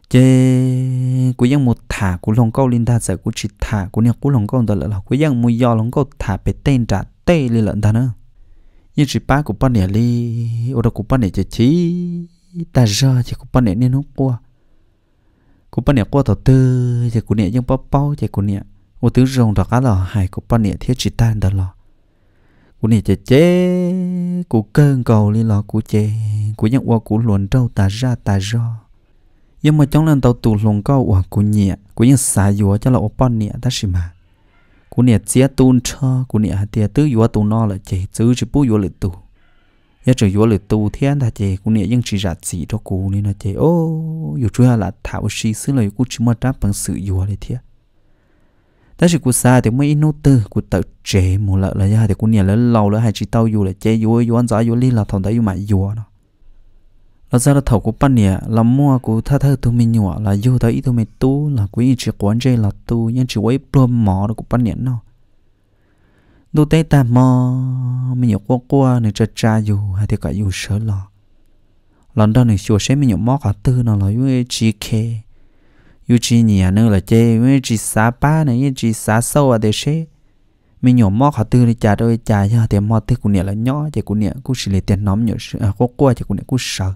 chế cũng dân một thả cũng lòng câu linh ta giờ cũng chỉ thả cũng nhà cũng lòng câu đó là cũng dân mua do lòng câu thả bị tên trả tê lên lận ta nữa nhưng chỉ ba của bạn này li ở đó của bạn này chỉ chỉ ta giờ chỉ của bạn này nên nó qua của bạn này qua thọ tư chỉ của này dân bao bao chỉ của này ở tướng rồng đó cá là hài của bạn này thiết chỉ tan đó là cú này chè chè cú cơn cầu li lò cú chè cú nhận qua cú luồn trâu tà ra tà do nhưng mà trong lần tàu tù luồn câu quả cú nhẹ cú nhận xả dùa cho là ô pon nhẹ ta xì mà cú nhẹ chia tuôn cho cú nhẹ tia tứ dùa tù no là chè tứ chỉ bú dùa lự tù nhớ trời dùa lự tù thiên ta chè cú nhẹ nhưng chỉ rạt chỉ cho cú nên là chè ô dù chưa là thảo xì xứ lời cú chỉ mà đáp bằng sự dùa lại thiệt ta chỉ của xa thì mới inu tư của tự chế một lợ là ra thì cũng nhà lớn lâu nữa hay chỉ tao dù là chế dù dù ăn gió dù li là thằng đấy dù mà dù nó là ra là thầu của pan nhà là mua của tha thơ tụi mình nhọ là dù tới tụi mình tu là quý chỉ quán chơi là tu nhưng chỉ quấy plum mỏ đó của pan nhà nó đôi tay ta mò mình nhỏ qua qua này cho cha dù hay thì cả dù sợ lò lần đó này chùa sẽ mình nhỏ mỏ cả tư nó là dù chỉ khe yu chi nhỉ nữa là chê với chỉ xá ba này với chỉ xá sâu à để xế mình nhổ mò họ tư đi trả đôi trả cho thì mò thứ của nè là nhỏ chỉ của nè cũng chỉ lấy tiền nóng nhỏ à có qua chỉ của nè cũng sợ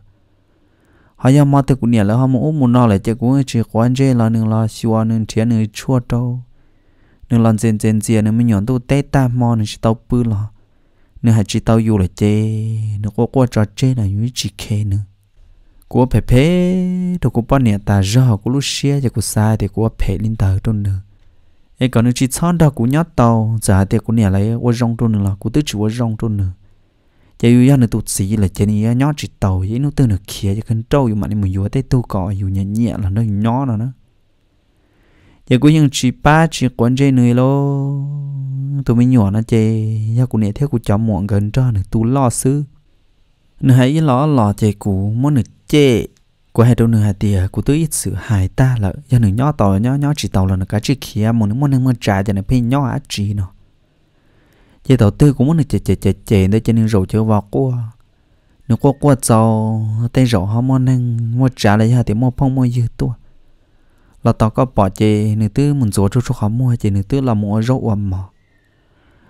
họ giờ mò thứ của nè là họ muốn muốn nói là chỉ của chỉ quan chê là nương là xua nương thiên nương chua đâu nương là dần dần dần nương mình nhổ tu tê ta mò nương chỉ tao bự lo nương hay chỉ tao yêu là chê nương có qua trò chê là như chỉ khe nương của phê phê đồ của bọn nhà ta do của lúc xia cho của sai thì của phê linh tờ trong nữa ấy còn những chỉ chọn đó của nhát tàu giả thì của nhà lấy ô rong trong nữa là của tứ chủ ô rong trong nữa chỉ yêu nhau nữa tụt sĩ là chỉ này nhát chỉ tàu vậy nó từ được kia cho cần trâu mà nên mình vừa tới tu cỏ dù nhẹ nhẹ là nó nhỏ rồi đó giờ cũng những chỉ ba chỉ quan trên người lo tụi mình nhỏ nó chơi giờ cũng nè theo của cháu muộn gần cho nữa tụi lo xứ nữa hãy lo lo chơi cũ mỗi được chế của hai đầu nửa hai tia của tôi ít sự hại ta là do nửa nhỏ tàu nhỏ nhỏ chỉ tàu là nó cá chỉ kia một nửa một nửa một trái cho nên phải nhỏ á chỉ nó chế tàu tư cũng muốn chè chè chè chè để cho nên rầu chơi vào cua nếu có cua tàu tay rầu họ một nửa một trái là hai tia một phong một dư tua là tàu có bỏ chế nửa tư mình rủ cho cho họ mua chế nửa tư là một rau ầm mỏ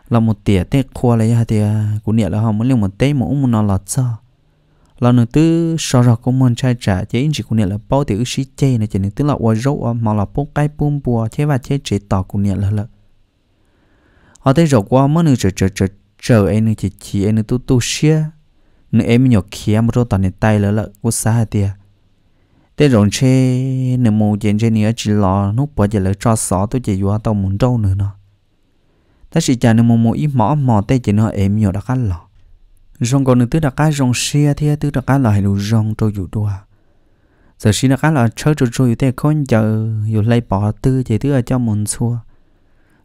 là một tia tết khoa là hai tia của nghĩa là họ muốn liền một tết một ông muốn nó là sao là nữa tư sau đó cũng muốn trai trả chế chỉ cũng nhận là bao tiểu sĩ chê này chỉ nữa tức là qua râu à, mà là bốc cái bùm bùa chế và chế chế tỏ cũng nhận là là họ thấy rồi quá mới nữa chờ chờ chờ chờ em nữa chỉ chỉ em nữa tu tu xia nữa em nhỏ kia một đôi tay tay là là cô xa tia thế rồi chế nữa mua chuyện chế nữa chỉ lo nút bỏ giờ là cho xỏ tôi chỉ vừa tao muốn đâu nữa nọ ta chỉ chả nữa mua mua ít mỏ mỏ tay chỉ nó em nhỏ đã khát lỏ rong còn nữa đặc cá rong xe thì tức đặc cá là hiểu rong trôi dù đua giờ xin đặc cá là chơi trôi trôi thế con chờ, dù lấy bỏ tư chỉ tức là cho mình xua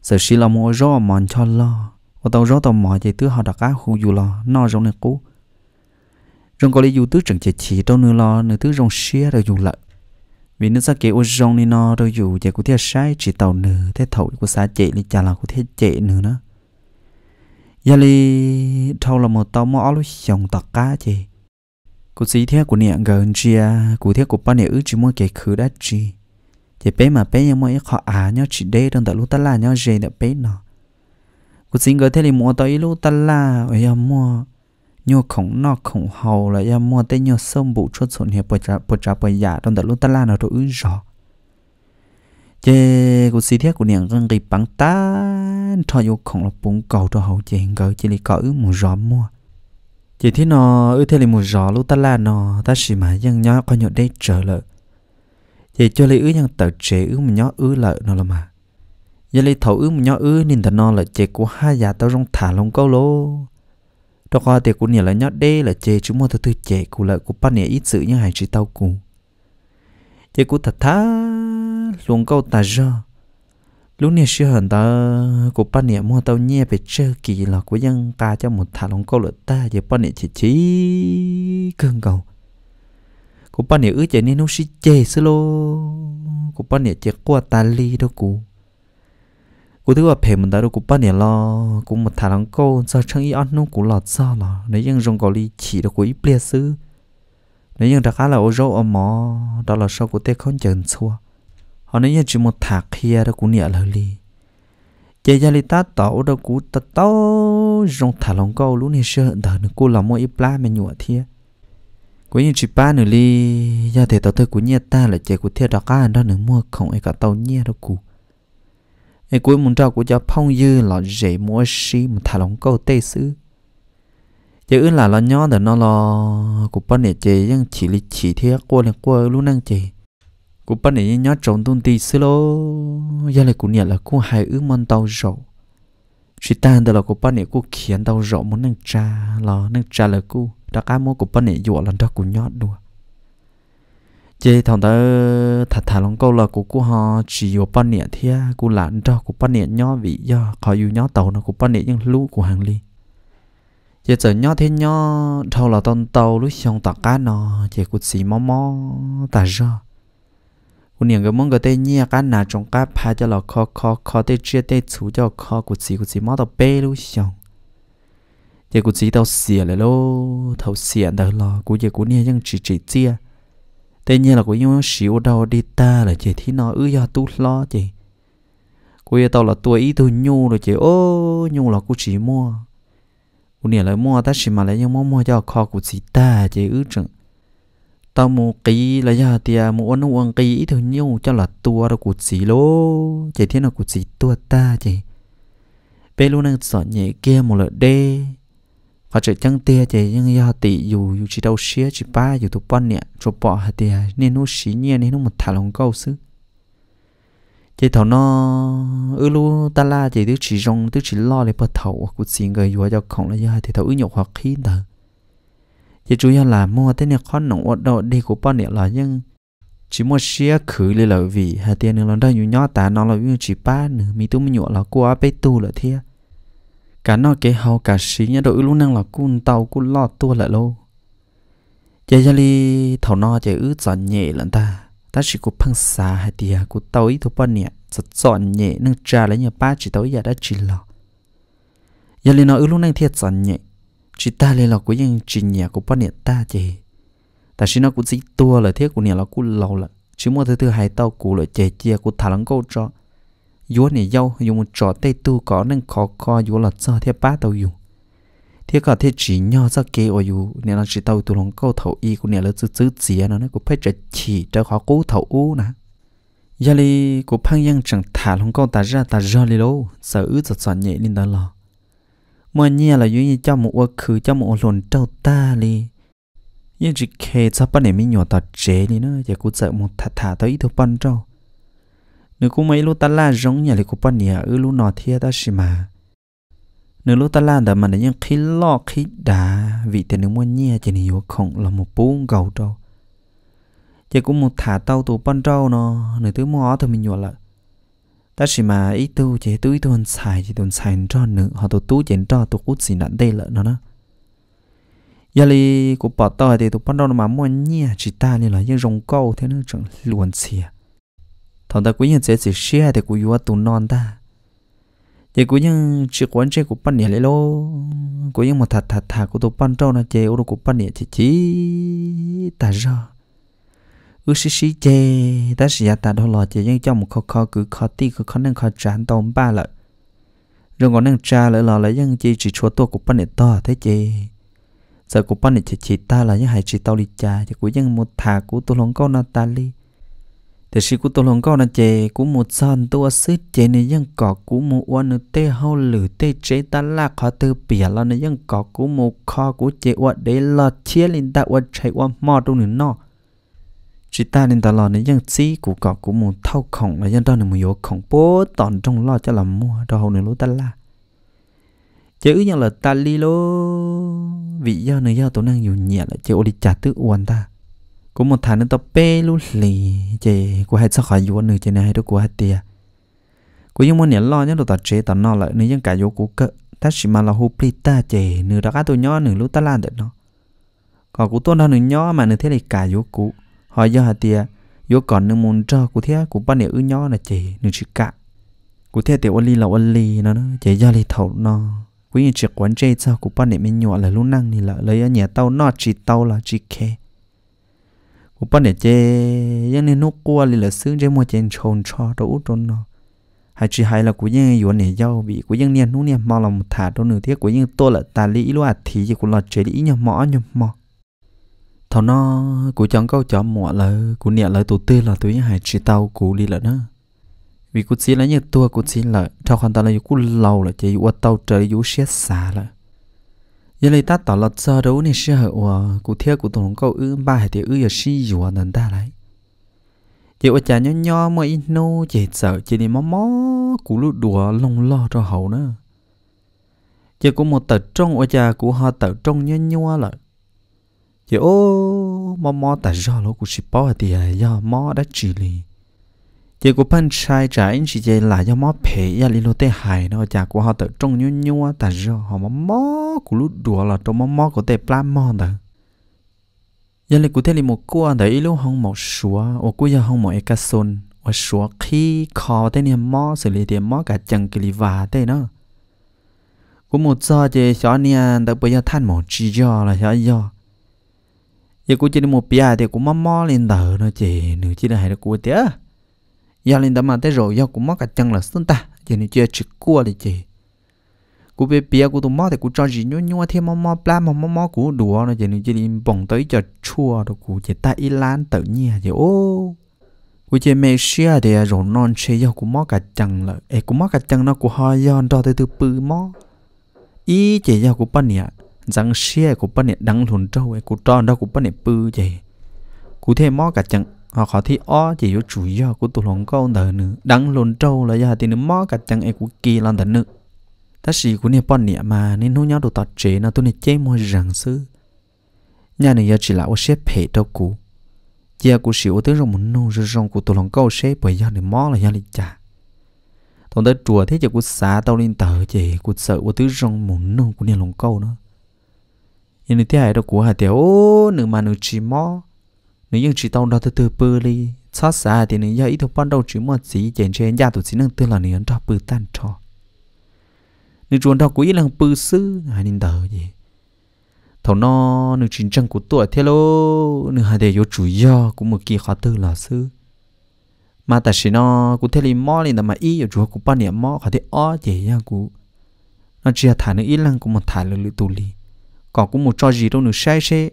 giờ xin là mua rau mòn cho lo và tàu rau tàu mỏ chỉ tức họ đặc cá khu dù lo no rong này cũ rong còn lấy dù tức chẳng chỉ chỉ đâu nữa lo nữa tức rong xe rồi dù lợi vì nó sao kiểu rong này no đâu dù chỉ có thể sai chỉ tàu nữa thế thầu của xã chạy đi chả là có thể chạy nữa nữa giờ li thâu là một tàu mỏ lúc chồng tọt cá chị cụ sĩ thiết của niệm gần chia à, cụ thiết của ba niệm ước chỉ muốn kể khứ đã chi chỉ bé mà bé nhưng mỗi khó à nhau chỉ đây trong tận lúc ta là nhau dễ đã bé nó cụ sĩ gửi thế thì mua tàu lúc ta là ở nhà mua nhô khổng nọ khổng hầu là nhà mua tới nhau sông bụ cho sụn hiệp bờ trà bờ trà bờ giả trong tận lúc ta là nó đồ ước rõ chế của xí thiết của nàng răng rì bắn ta cho vô khổng là bún cầu cho hậu chế ngỡ chỉ lì cỡ một rõ mua chỉ thế nó ư thế là một rõ lúc ta là nó ta chỉ mà dân nhó coi nhột đây trở lợ chỉ cho lì ư dân tờ chế ư một nhó ư lợ nó là mà giờ lì thầu ư một nhó ư nên ta nó là chế của hai già tao rong thả lông câu lô đó coi tiền của nhà là nhó đây là chế chúng mua thứ thứ chế của lợ của ba nè ít sự như hải chị tao cùng ye cú thật thà luôn câu ta ra lúc nè xưa hận ta của ba nè mua tao nhẹ về chơi kỳ là của dân ta cho một thả lòng câu lợi ta giờ ba nè chỉ chỉ cơn cầu của ba nè ước chạy nên nó sẽ chê xí lô của ba nè chạy qua ta ly đó cụ cụ thứ ba phê mình ta đó của ba nè lo cũng một thả lòng câu sao chẳng y ăn nó cũng lọt sao là nếu dân rong cầu ly chỉ đó của ít bia xứ nếu như đã cá là ô rô ở mỏ đó là sau của tê không chừng xua họ nếu như chỉ một thạc kia đó cũng nhẹ lời li chế gia li ta tàu đó cũng ta tàu rong thả lòng câu luôn hết sợ đỡ nó cũng là mỗi pla mình nhụa thia cuối như chỉ ba nữa li gia thể tàu thôi của nhẹ ta là chế của thia đó cá đó nữa mua không ai cả tàu nhẹ đó cũng ai cuối muốn trao của cho phong dư là dễ mua xí mà thả lòng câu tê xứ chứ là lo nhó để nó lo cụ bên này chị nhưng chỉ lý chỉ thế qua là qua luôn năng chị cụ bên này nhó trồng tung tì xí lô giờ này cụ nhẹ là cụ hai ứ mon tàu rậu chỉ ta đó là cụ bên này cụ khiến tàu rậu muốn năng trà là năng trà là cụ đã cá mối cụ bên này dụ là đó cụ nhó đùa chị thằng ta thật thà lòng câu là cụ cụ họ chỉ dụ bên này thế cụ lãn đó cụ bên này nhó vị do họ dụ nhó tàu nó cụ bên này nhưng lũ của hàng ly chỉ chờ nhó thế nhó thâu là tông tàu lúc xong tạc cá nó chỉ cút xì mò mò ta ra cú niệm cái món cái tên nhia cá nà trong cá pa cho là khó khó khó tê chia tê chú cho khó cút xì cút xì mò tàu bê lúc xong chỉ cút xì tàu xìa lại lô thâu xìa đó là cú chỉ cú niệm chẳng chỉ chỉ chia tên nhia là cú yêu xíu đầu đi ta là chỉ thấy nó ư ya tu lo chỉ cú yêu tàu là tuổi ít tu nhu rồi chỉ ô nhu là cú chỉ mua u nè lại mua ta xí mà lại nhưng mua mua cho kho của chị ta chị ứ chừng tao mua kí là giờ thì mua ăn uống kí thì nhiều cho là tua đó của chị lô chị thế nào của chị tua ta chị bé luôn đang sợ nhẹ kia một lợn đê và trời chẳng tia chị nhưng giờ thì dù dù chỉ đâu xía chỉ ba dù tụ bắn nè chụp bỏ hạt tia nên nó xí nhẹ nên nó một thả lòng câu xứ chỉ thầu nó ư ừ, lu ta la chỉ tức chỉ rong tức chỉ lo để bắt thầu của xin người vừa cho khổng là do thì thầu ư nhục hoặc khí thở chỉ chủ yếu là mua thế này khó nổ ở đâu đi của bọn này là nhưng chỉ mua xe khử lên lợi vì hai tiền nữa là đây nhiều nhỏ ta nó là như chỉ ba nữa mi tu mi nhụa là qua bê tu là thế cả nó cái hậu cả xí nhá đội lúc năng là cun tàu cun lo tua lại lô giờ giờ đi thầu nó chỉ ư dọn nhẹ lần ta ta chỉ có phăng xa hay thì có tối thôi bao nhiêu sẽ chọn nhẹ nâng trả lấy nhà ba chỉ tối giờ đã chỉ lọ giờ lên nó ư ừ, lúc nâng thiệt chọn nhẹ chỉ ta lên lọ của những chỉ nhà của bao nhiêu ta chỉ ta chỉ nó cũng chỉ tua là thiết của nhà là cũng lâu là chỉ mua thứ thứ hai tàu cũ là chè chia của thả lắng câu cho vua này dâu dùng một trò tay tu có nâng khó co vua là cho thiệt ba tàu dùng thế cả thế chỉ nhau ra kế ở dù nên là chỉ tàu tụ lòng câu thầu y của nhà là chữ chữ chỉ nó nó cũng phải chỉ chỉ cho khó cố thầu u nè giờ li của phang yang chẳng thả lòng câu ta ra ta ra li đâu sợ ứ giật giật nhẹ lên đó lo mà nhà là duy cho một ô khứ cho một lồn trâu ta li nhưng chỉ khe cho bạn này mình nhỏ ta chế đi nữa giờ cũng sợ một thả thả tới thứ ban trâu nếu cũng mấy lúc ta la giống nhà thì cũng ban nhà ứ lúc nọ thia ta xí mà nếu lúc ta làm đã mà nó những khí lo khi đã vì thế nếu muốn nhia chỉ hiểu không là một bốn gầu đâu chỉ cũng một thả tàu tụ ban trâu nó nếu thứ mua thì mình nhọ lại, ta chỉ mà ít tu chỉ tu ý tu hồn xài chỉ tu hồn xài cho nữa họ tu tu chỉ cho tu cút gì nặng đây là nó đó giờ thì của bỏ tàu thì tu ban trâu mà muốn nhia chỉ ta như là những rồng câu thế nó chẳng luồn xìa thằng ta quý nhân sẽ chỉ share thì cũng yêu tu non ta thì cũng những chỉ quán chơi của pan nhỉ lấy lô cũng những một thật thật thà của tổ pan trâu là chơi ô của pan nhỉ chỉ chỉ ta ra ước sĩ sĩ chơi ta xí ta đó là chơi những trong một khó khó cứ khó ti cứ khó năng khó chán tôm ba lợi rồi còn năng cha lợi là lấy những chơi chỉ chúa tôi của pan nhỉ to thế chơi giờ của pan nhỉ chỉ chỉ ta là những hải chỉ tao đi cha thì cũng những một thà của tổ long câu na ta li thì sĩ của tôi lòng có là chè của một sàn tôi sẽ chế này dân cỏ của một quan tê hao lử tê chế ta là khó từ bìa là này dân cỏ của một kho của chế quan để là chia lên ta quan chạy quan mò đâu nữa nọ chỉ ta nên ta lo này dân sĩ của cỏ của một thâu khổng là dân đó này một yếu khổng bố tòn trong lo cho là mua hậu nữa lúa ta là chứ như là ta li lô vì do này do tôi đang dùng nhẹ là chế ô đi trả tứ quan ta cũng một thằng nó tao bê lú lì chị của hai sao khỏi vua nữa chị này hai đứa của hai tia của những món nhảy lo nhớ đồ tao chế tao nó lại nữa những cả vô của cỡ ta chỉ mà là hụp ta chị nữa đó cá tôi nhỏ nữa lúc ta làm được nó còn của tôi nó nữa nhỏ mà nữa thế này cả vô cũ hỏi do hai tia vô còn nữa muốn cho của thế của ba nẻ ư nhỏ là chị nữa chỉ cả của thế tiểu oli là oli nó nó chị do li thầu nó quý nhân chỉ quán chơi sao của ba nẻ mình nhỏ là lúc năng thì là lấy ở nhà tao nó chỉ tao là chỉ khe u pa ne che yang ne no kwa li la sương je mo chen chon cho to u ton no hai chi hai là của những yuan này giao bị của những niên nu niên mò lòng thả đâu nửa tiếc của những tôi là tà lý lo thì chỉ của lọt lý nhầm mỏ nhầm mò thằng nó của chọn câu chọn mỏ là của niệm là tụ tư là tụi những hai chỉ tao của đi là nó vì của xin là những tua của xin là thao hoàn toàn là của lâu là chỉ của tao trời của xét xa là giờ lấy ta tỏ lọt giờ đấu này sẽ của cụ thiêu cụ tổng ư ba hệ thì ư giờ si dù à nần ta lại giờ ở chả nhỏ nhỏ mà nô chỉ sợ chỉ đi mó mó cụ lú đùa lông lo cho hậu nữa giờ cũng một tờ trong ở chả cụ họ tờ trong nhỏ nhỏ lại giờ ô mó mó ta à à, do lỗ cụ ship thì giờ mó đã chỉ liền chỉ của pan trai trả anh chị chơi là do mót phê ya li lô tê hài nó chả của họ tự trông nhu nhu á, ta do họ mó mó của lút đùa là trong mó mó của tê plam mò đó ya li của tê li một cua đấy lúc hông một súa ô cua ya hông một eka sun ô súa khi khó tê niệm mó xử lý tiền mó cả chẳng kỳ li và tê nó của một giờ chơi chó nia tới bây giờ than một chi do là chó do giờ của chơi một bia thì cũng mó mó lên đỡ nó chị nửa chỉ là hai đứa của tía giờ lên đó mà tới rồi giờ cũng mất cả chân là sưng ta giờ này chưa chịu qua đi chị cú bé bé cú tụi mò thì cú cho gì nhua nhua thêm mò mò pla mò mò mò cú đùa nó giờ này chỉ đi bồng tới giờ chua rồi cú chỉ ta y lan tự nhiên giờ ô cú chỉ mê xia thì à, rồi non xe giờ cũng mất cả chân là ê cũng mất cả chân nó cú hơi giòn đó từ từ bự mò ý chỉ giờ cú bận nhỉ răng xe cú bận nhỉ đắng lùn trâu cú tròn đó cú bận nhỉ bự vậy cú thêm mò cả chân họ khó thì ó chỉ có chủ yếu của tụ lòng câu đời nữ đắng lồn trâu là giờ thì nữ mỏ cả chẳng ai của kỳ lần tận nữ ta sĩ của nè bọn nè mà nên hôn nhau đồ tọt chế nó tôi này chế môi rằng sư nhà này giờ chỉ là ô xếp hệ đâu cũ giờ của sĩ ô tới rong muốn nô rồi rong của tụ lòng câu xếp bởi giờ nữ mỏ là giờ lịch trả thằng tới chùa thế giờ của xã tao lên tờ chế của sợ ô tới rong muốn nô của nhà lòng câu nó nhưng thế hệ đâu của hà tiểu nữ mà nữ chỉ mỏ nếu như chỉ tao đó từ từ bơ đi xót xa thì nếu như ít thuộc ban đầu chỉ một gì chèn trên gia tụi chỉ năng tư là nếu anh cho bơ tan cho nếu chuẩn đó ý là bơ sư hay nên đỡ gì thầu nó nếu chính trang của tuổi thế lô nếu hai để vô chủ do cũng một kỳ khó tư là sư mà ta chỉ nó cũng thế li mò lên mà ý ở chỗ cũng ba niệm mò khó thế ó dễ nha của. nó chỉ là thả nó ý lăng cũng một thả lự lự tù li còn cũng một cho gì đâu nữa sai sai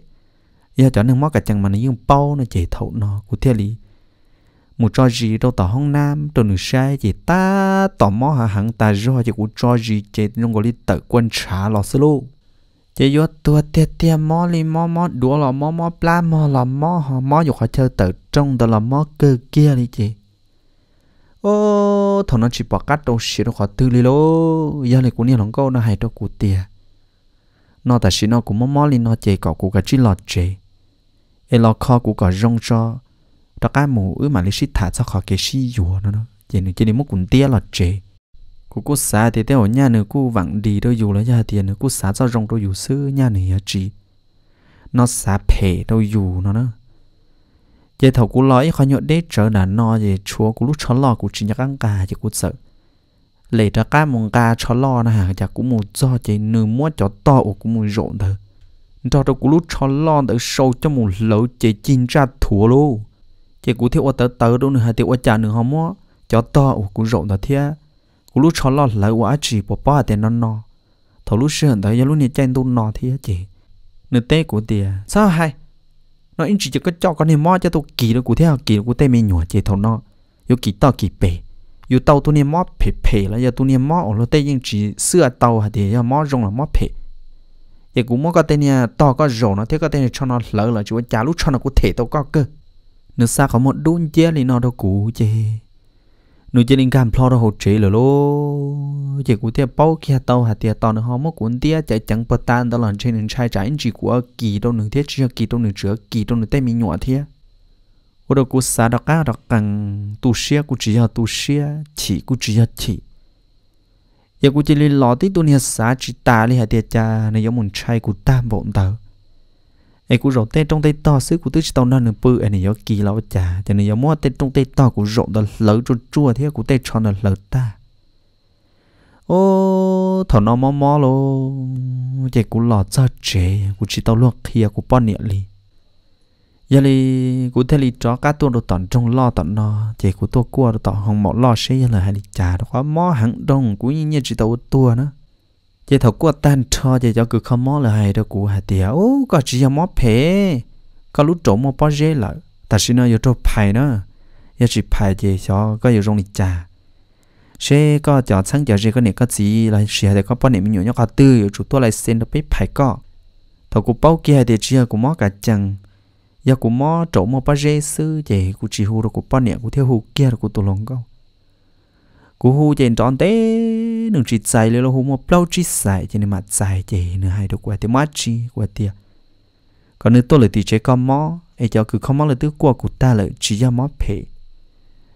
giờ cho nên mó cả chẳng mà nó dùng bao nó chỉ thấu nó của thiên lý một trò gì đâu tỏ hong nam đồ nữ sai chỉ ta tỏ mó hà hẳn ta do chỉ của trò gì chỉ luôn có đi tự quân trả lò xứ lô chỉ do tua tiệt tiệt mó li mó mó đùa lò mó mó pla mó lò mó họ mó dục họ chơi tự trong đó là mó cơ kia đi chị ô thằng nó chỉ bỏ cắt đâu xí nó khó tư li lô giờ này của nhiều lắm câu nó hay đâu của tiệt nó ta xí nó cũng mó mó li nó chơi cọ của cả chỉ lọt chế e kho của cỏ rong cho đó cá mù ứ mà lấy xít thả cho khó cái xí dùa nó nó chỉ nữa chỉ đi mất tia là trễ cô cô xá thì theo nhà nữa cô vặn đi đâu dù là nhà tiền nữa cô xá cho rong đâu dù sư nhà này chỉ nó xá phê đâu dù nó giờ thầu cô nói khó nhộn đế trở là no về chúa cô lúc chó lo cô chỉ nhắc ăn cà chứ cô sợ lệ ra cá mùng cà chó lo nè chả cũng một do chỉ nửa mua chó to của một rộn thôi đó đó cũng lúc cho lon tới sâu cho một lẩu chế chín ra thua luôn chế cũng thiếu tớ tớ đâu nữa hay thiếu chả nữa không á cho to cũng rộng là thế cũng lúc cho lon lẩu quá chỉ bỏ bỏ tiền nó nọ, thầu lúc xưa tới giờ lúc này chen tu nọ thế chị nửa tê của tiền sao hay nó in chỉ cho cái cho con này mò cho tôi kỳ nó cũng theo kỳ cụ tê mình nhủa chế thầu nó yo kỳ to kỳ bể yo tàu tôi này mò phê phê là giờ tôi này mò ở lô tê nhưng chỉ xưa tàu hay thì giờ mò rong là mò phê thì cũng muốn có tên nhà to có rổ nó thế có tên cho nó lỡ là chú chả lúc cho nó có thể tao có cơ nó xa có một đun chia thì nó đâu cũ chê nó chỉ linh cảm plo đâu hột chế lỡ lô chỉ cũng tiếc bao kia tao hạt tiếc tao nó họ mất cuốn tiếc chạy chẳng bớt tan tao làm trên nền trai trái chỉ của kỳ đâu nửa tiếc chưa kỳ đâu nửa chứa kỳ đâu nửa tay mình nhỏ thế ở đâu cũng xa đó cá đó càng tu sửa cũng chỉ là tu sửa chỉ cũng chỉ là chỉ giờ cô chỉ li lọ tí tu nia xả chỉ ta li hạ tiệt cha này giống một trai của tam vọng tờ ấy cũng rộng tên trong tay to xứ của tứ chỉ tàu non nửa bự ấy này giống kỳ lão cha cho nên giống mua tên trong tay to của rộng tờ lỡ chua chua thế của tay tròn là lỡ ta ô thằng nó mò mò luôn chạy của lọ cho trẻ của chỉ tàu luôn kia của bọn nhện li giờ thì cụ thể thì cho cá tuôn đồ tận trong lo tận nó chỉ cụ tôi cua đồ tận hồng mỏ lo xí giờ là hai đi trà đó quá mỏ hẳn đông cũng như như chỉ tàu tua nữa chỉ thầu cua tan cho chỉ cho cứ không mỏ là hai đó cụ hai tiệt có chỉ cho mỏ phê có lúc trộn mỏ bao dễ lại ta xin nó giờ trộm phải nữa giờ chỉ phải chỉ cho có giờ trong li trà xe có chọn sáng giờ gì có nè có gì là xe thì có bao niệm mình nhổ nhóc tư chủ tua lại xin được biết phải có thầu cụ bao kia thì chỉ là cụ mỏ cả chẳng giờ của mò chỗ mò ba dê sư chè của chỉ hù rồi của ba nè của theo hù kia rồi của tổ lòng câu của hù chè tròn té đừng chỉ xài lấy lo hù mò plau chỉ xài cho nên mà xài chè nữa hai được quẹt thì mát chi quẹt tiệt còn nếu tôi lại thì chế con mò ấy e cho cứ không mò lại thứ qua của ta lại chỉ ra mò phê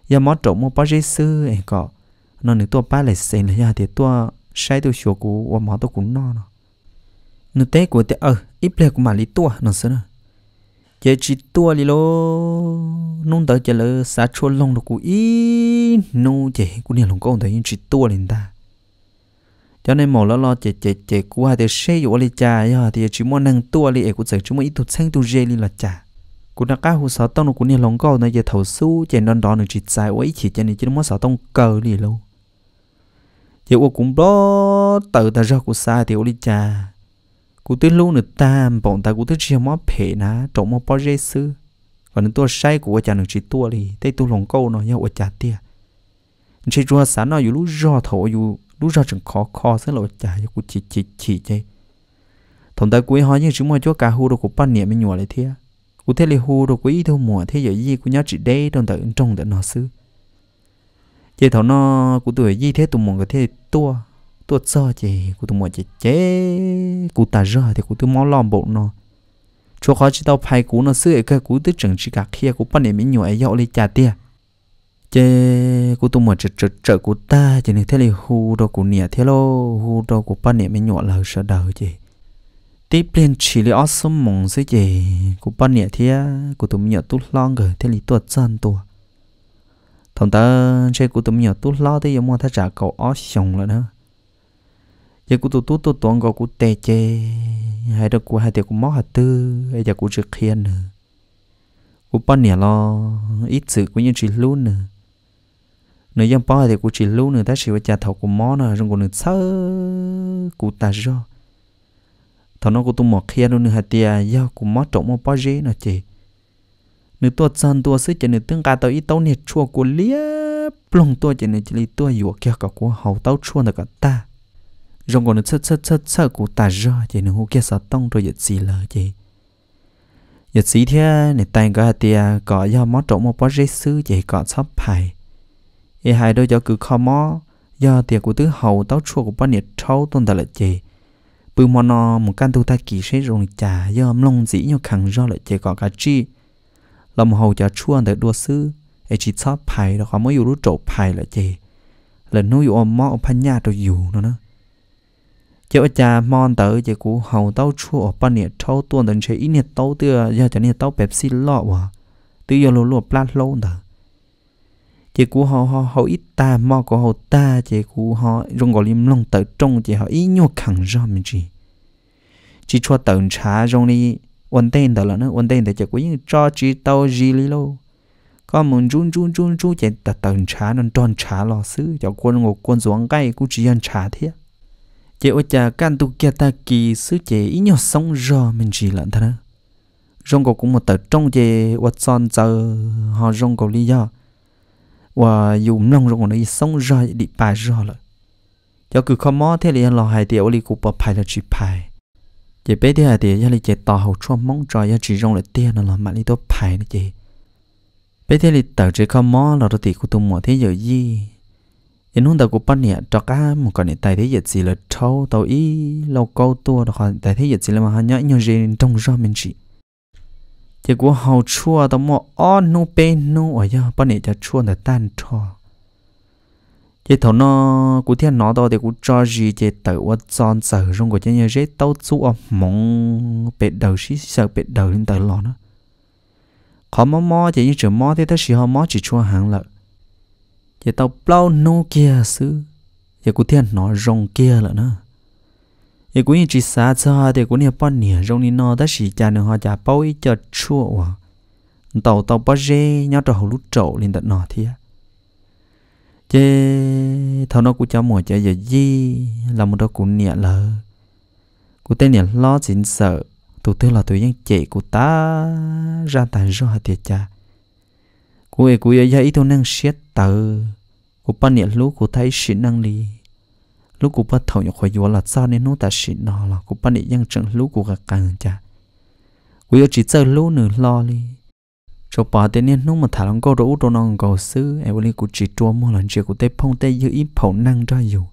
giờ mò trộm mò ba dê sư ấy có nó nếu tôi bán lại xin là giờ thì tôi sai tôi sửa của mò tôi cũng no nó nếu té của tôi ờ ít lệ của mà lý tua nó sao nữa chế chỉ tua đi lo, nung tới chế lỡ xả chua lông được cú ý nô chế cú nè lông con tới chỉ tua lên ta cho nên mỏ lo lo chế chế chế cú hai tới xe dụ lên trà ya thì chỉ muốn nâng tua lên cú chế chỉ muốn ít tụt sang tụt dê lên là trà cú đã cá hú sáu tông được cú nè lông con tới chế thầu su chế đòn đó được chỉ sai ấy chỉ cho nên chỉ muốn sáu tông cờ đi lâu chế cú cũng đó tự ta ra cú sai thì ô lên trà cú tới lúc nữa ta bọn ta cú tới chia mó phê na trộm mó bao giấy sư còn tôi sai của cha được chỉ tua đi tây tu lòng câu nó nhau ở cha tia chỉ cho sáng nó dù lúc do thổ dù lúc do chẳng khó khó sẽ là cha cho cú chỉ chỉ chỉ chơi thằng ta cuối hỏi như chúng mày cho cả hú đồ của ban niệm mình nhỏ lại thế cú thế là hú đồ quý thâu mùa thế giờ gì cú nhớ chỉ đây đồng tử trong đợt nó sư chỉ thằng nó cú tuổi gì thế tụi mong cái thế tua tôi sợ chị cô tôi muốn chị chế cô ta rơ thì cô tôi mau lo bộ nó chỗ khó chỉ tao phải cú nó xưa cái cú tới chẳng chỉ cả kia cụ bắt niệm nhiều ấy dạo lấy trả tiền chế cô tôi muốn chị chợ chợ cô ta chỉ nên thế là hù đồ cô nhẹ thế lo, hù đồ cụ bắt niệm nhiều là sợ đầu chị tiếp lên chỉ là ớt sớm mong sẽ chị cô bắt niệm thế cụ tôi nhẹ tút lo rồi thế là tôi chân tôi. thằng ta chơi cô tụi mình tút lo thế giờ mua thay trả cậu ó xong là nữa giờ cụ tụ tụ tụ tuồng gọi cụ tè chê hay đó cụ hai tiệc cụ móc hạt tư hay giờ cụ trực khiên nữa cụ bao nhà lo ít sự của những chỉ luôn nữa nếu dân bao thì cụ chỉ luôn nữa ta chỉ phải trả thầu cụ mó nữa rồi cụ nữa sơ cụ ta do, thầu nó cụ tụ mỏ kia luôn nữa hạt tiệc do cụ mó trộm một bao gì nữa chị nếu tôi chân tôi sức chỉ nếu tương cả tao ít tao nè chua cụ lia plong tôi chỉ nếu chỉ tôi vừa kia cả cụ hậu tao chua được cả ta rong còn sợ sợ sợ sợ của ta ra chỉ nên hú kia sợ tông rồi giật xì lờ chỉ giật xì thế này tay có hạt tia có do mó trộn một bó rễ sư chỉ có sắp phải ý hai đôi cho cứ khó mó do tia của tứ hầu táo chua của bó nhiệt trâu tôn ta lợi chỉ bự mò nò một căn tu ta kỳ sẽ rồng trà do âm long dĩ nhau khẳng do lợi chỉ có cả chi lòng hầu cho chua để đua sư ấy chỉ sắp phải đó có mới yêu lúc trộn phải là chị lần nuôi ôm mó ông phan nhà tôi dù nó nữa chỉ chế cha mon tới chỉ cú hầu tao chua bên này thâu tuần tận chế ít nè tao tưa giờ cho nè tao pepsi lọ quá tứ giờ luôn luôn plat lâu đó chỉ cú họ họ họ ít ta mò có họ ta chỉ cú họ rong gọi lim long tới trong chỉ họ ít nhiều khẳng ra mình chỉ chỉ cho tận trá rong đi ổn tên đó là nó ổn tên để chỉ cú những cho chỉ tao gì lý lâu có muốn run run run run chỉ tận trá nó tròn trá lò xứ cho quân ngục quân xuống cái cú chỉ ăn trá thiệt chế ô cha can tu kia ta kỳ sứ chị ý nhỏ sống rò mình chỉ lận thật đó rong cổ cũng một tờ trong chế ô son giờ họ rong cổ lý do và dù nông rong cổ này sống rò đi bài rò lợ cho cứ không mò thế là lo hai tiểu lý cụ bập phải là chỉ phải chế bé thế thì gia lý chế tò hậu cho mong trò gia chỉ rong lại tiền là mà lý tôi phải nữa chế bé thế là tờ chế không mò là tôi tỷ của tôi mua thế giờ gì yên hôm đầu của bạn nhỉ cho cá một con này tại thế giật gì là thâu tàu ý lâu câu tua đó còn tại thế giật gì là mà hắn nhảy nhau gì trong rau mình chỉ chỉ của hậu chua tao mua o nô bê nô ở nhà bạn nhỉ cho chua là tan cho chỉ thầu nó cũng thiên nó đó thì cũng cho gì chỉ tự ở tròn sở trong của chơi nhau dễ tao chú ở mong bệt đầu xí sợ bệt đầu lên tới lò nó khó mò mò chỉ như chữ mò thì ta chỉ họ mò chỉ chua hàng lợi giờ tao plau nô kia sư giờ cũng thiên nó rong kia lận nữa giờ cũng như chỉ xa xa thì cũng như bọn nhỉ rong đi nó đã chỉ cha nữa họ cha bao ý cho chua à tàu tàu bao dê nhau trò hầu lút trậu lên tận nọ thì chế thằng nó cũng cho mồi cho giờ gì là một đó cũng nhẹ lờ cũng tên nè lo chính sợ tụi tôi là tụi những chị của ta ra tài do hạt cha กูเอกูเอยัยตัวนั่งเสียตอกูปั่นเนี่ยลูกกูไทยสินนั่งลีลูกกูปั่นเท่าอย่างคอยอยู่หลัดซ่าในนู้นแต่สินนอละกูปั่นเนี่ยยังจังลูกกูกรกกันจ้ะกูอยาจีเจอลูกหนึ่งรอลีชาวป่าเตเนี่โนู้นมาถ่ายลงก็รู้ตัวนองก็ซื้อไอ้วันนี้กูจีตัวมั่วหลังเจียกูเตะพงเตะยื้อีเผานั่งได้อยู่